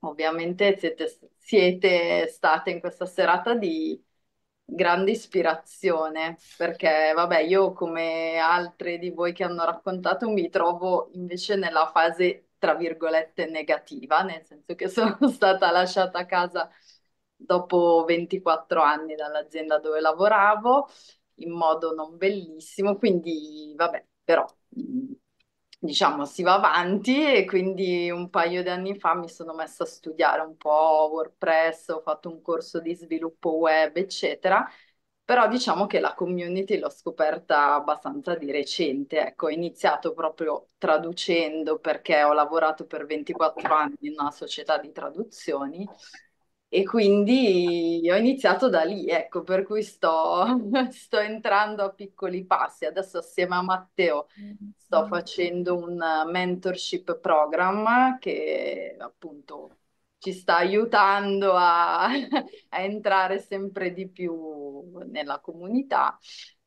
S8: ovviamente siete, siete state in questa serata di grande ispirazione, perché vabbè, io come altre di voi che hanno raccontato mi trovo invece nella fase tra virgolette, negativa, nel senso che sono stata lasciata a casa dopo 24 anni dall'azienda dove lavoravo in modo non bellissimo, quindi vabbè, però mm, diciamo si va avanti e quindi un paio di anni fa mi sono messa a studiare un po' WordPress, ho fatto un corso di sviluppo web, eccetera però diciamo che la community l'ho scoperta abbastanza di recente, ecco, ho iniziato proprio traducendo perché ho lavorato per 24 anni in una società di traduzioni e quindi ho iniziato da lì, ecco, per cui sto, sto entrando a piccoli passi. Adesso assieme a Matteo sto mm-hmm. facendo un mentorship program che appunto ci sta aiutando a, a entrare sempre di più nella comunità.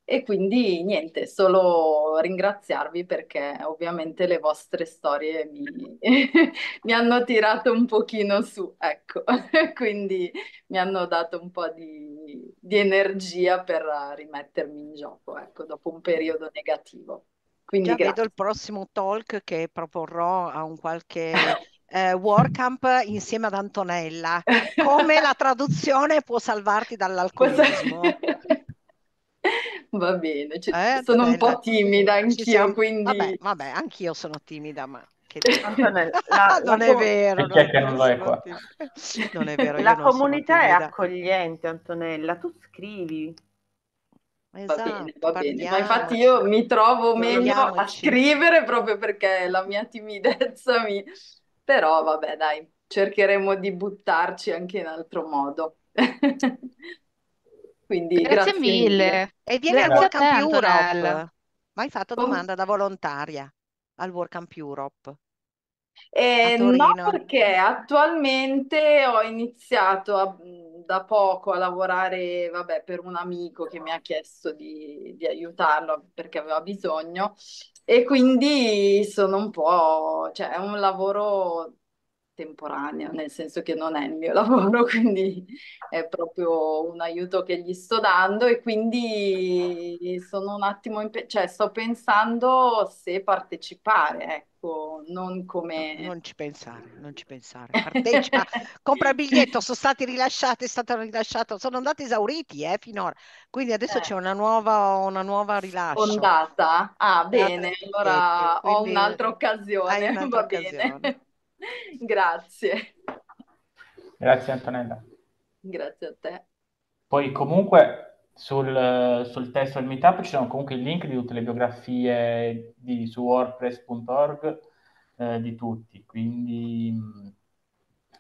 S8: E quindi niente, solo ringraziarvi perché ovviamente le vostre storie mi, mi hanno tirato un pochino su, ecco, quindi mi hanno dato un po' di, di, energia per rimettermi in gioco, ecco,
S3: dopo un periodo negativo. Quindi Già grazie. vedo il prossimo talk che proporrò a un qualche eh, WordCamp insieme ad Antonella. Come la traduzione può salvarti dall'alcolismo? Va bene, cioè,
S8: eh, sono Antonella, un po' timida anch'io, siamo... quindi... Vabbè, vabbè, anch'io sono timida, ma... la, non, la, è vero, non, è
S1: non, è
S6: non è vero.
S8: La comunità è
S6: accogliente, Antonella. Tu scrivi. Esatto, va bene, esatto, va bene. Ma infatti io mi trovo meglio a scrivere proprio
S8: perché la mia timidezza mi, però vabbè, dai, cercheremo di buttarci anche in altro modo. Quindi grazie, grazie mille. mille. E vieni grazie al Work Camp
S5: Europe.
S3: Ma hai fatto oh. domanda da volontaria al Work Camp Europe.
S8: Eh, no, perché attualmente ho iniziato a- da poco a lavorare, vabbè, per un amico che mi ha chiesto di, di aiutarlo perché aveva bisogno e quindi sono un po', cioè è un lavoro temporaneo, nel senso che non è il mio lavoro, quindi è proprio un aiuto che gli sto dando e quindi sono un attimo, impe- cioè sto pensando se partecipare, ecco, non come...
S3: No, non ci pensare, non ci pensare, partecipa, compra il biglietto, sono stati rilasciati, è stato rilasciato, sono andati esauriti eh, finora, quindi adesso eh. c'è una nuova, una nuova rilascio.
S8: Ondata? Ah, bene, allora quindi... ho un'altra occasione, un'altra va occasione. bene. Grazie.
S1: Grazie Antonella.
S8: Grazie a te.
S1: Poi comunque sul, sul testo del meetup ci sono comunque i link di tutte le biografie di, su wordpress.org eh, di tutti, quindi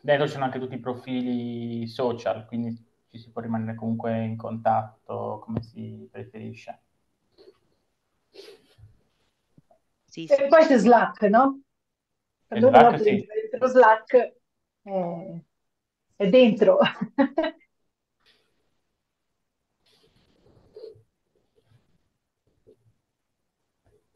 S1: dentro ci sono anche tutti i profili social, quindi ci si può rimanere comunque in contatto come si preferisce. Sì, sì. E poi
S4: c'è Slack, no? Per loro esatto, Slack, sì. dentro Slack eh, è dentro.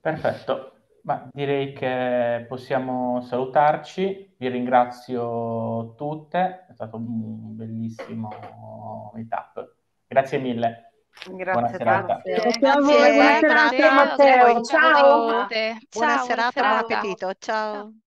S1: Perfetto, ma direi che possiamo salutarci. Vi ringrazio tutte, è stato un bellissimo meetup. Grazie mille. Grazie, grazie.
S7: grazie a voi, grazie, grazie Matteo. Ciao. Ciao. Buona serata, buon appetito. Ciao. Ciao.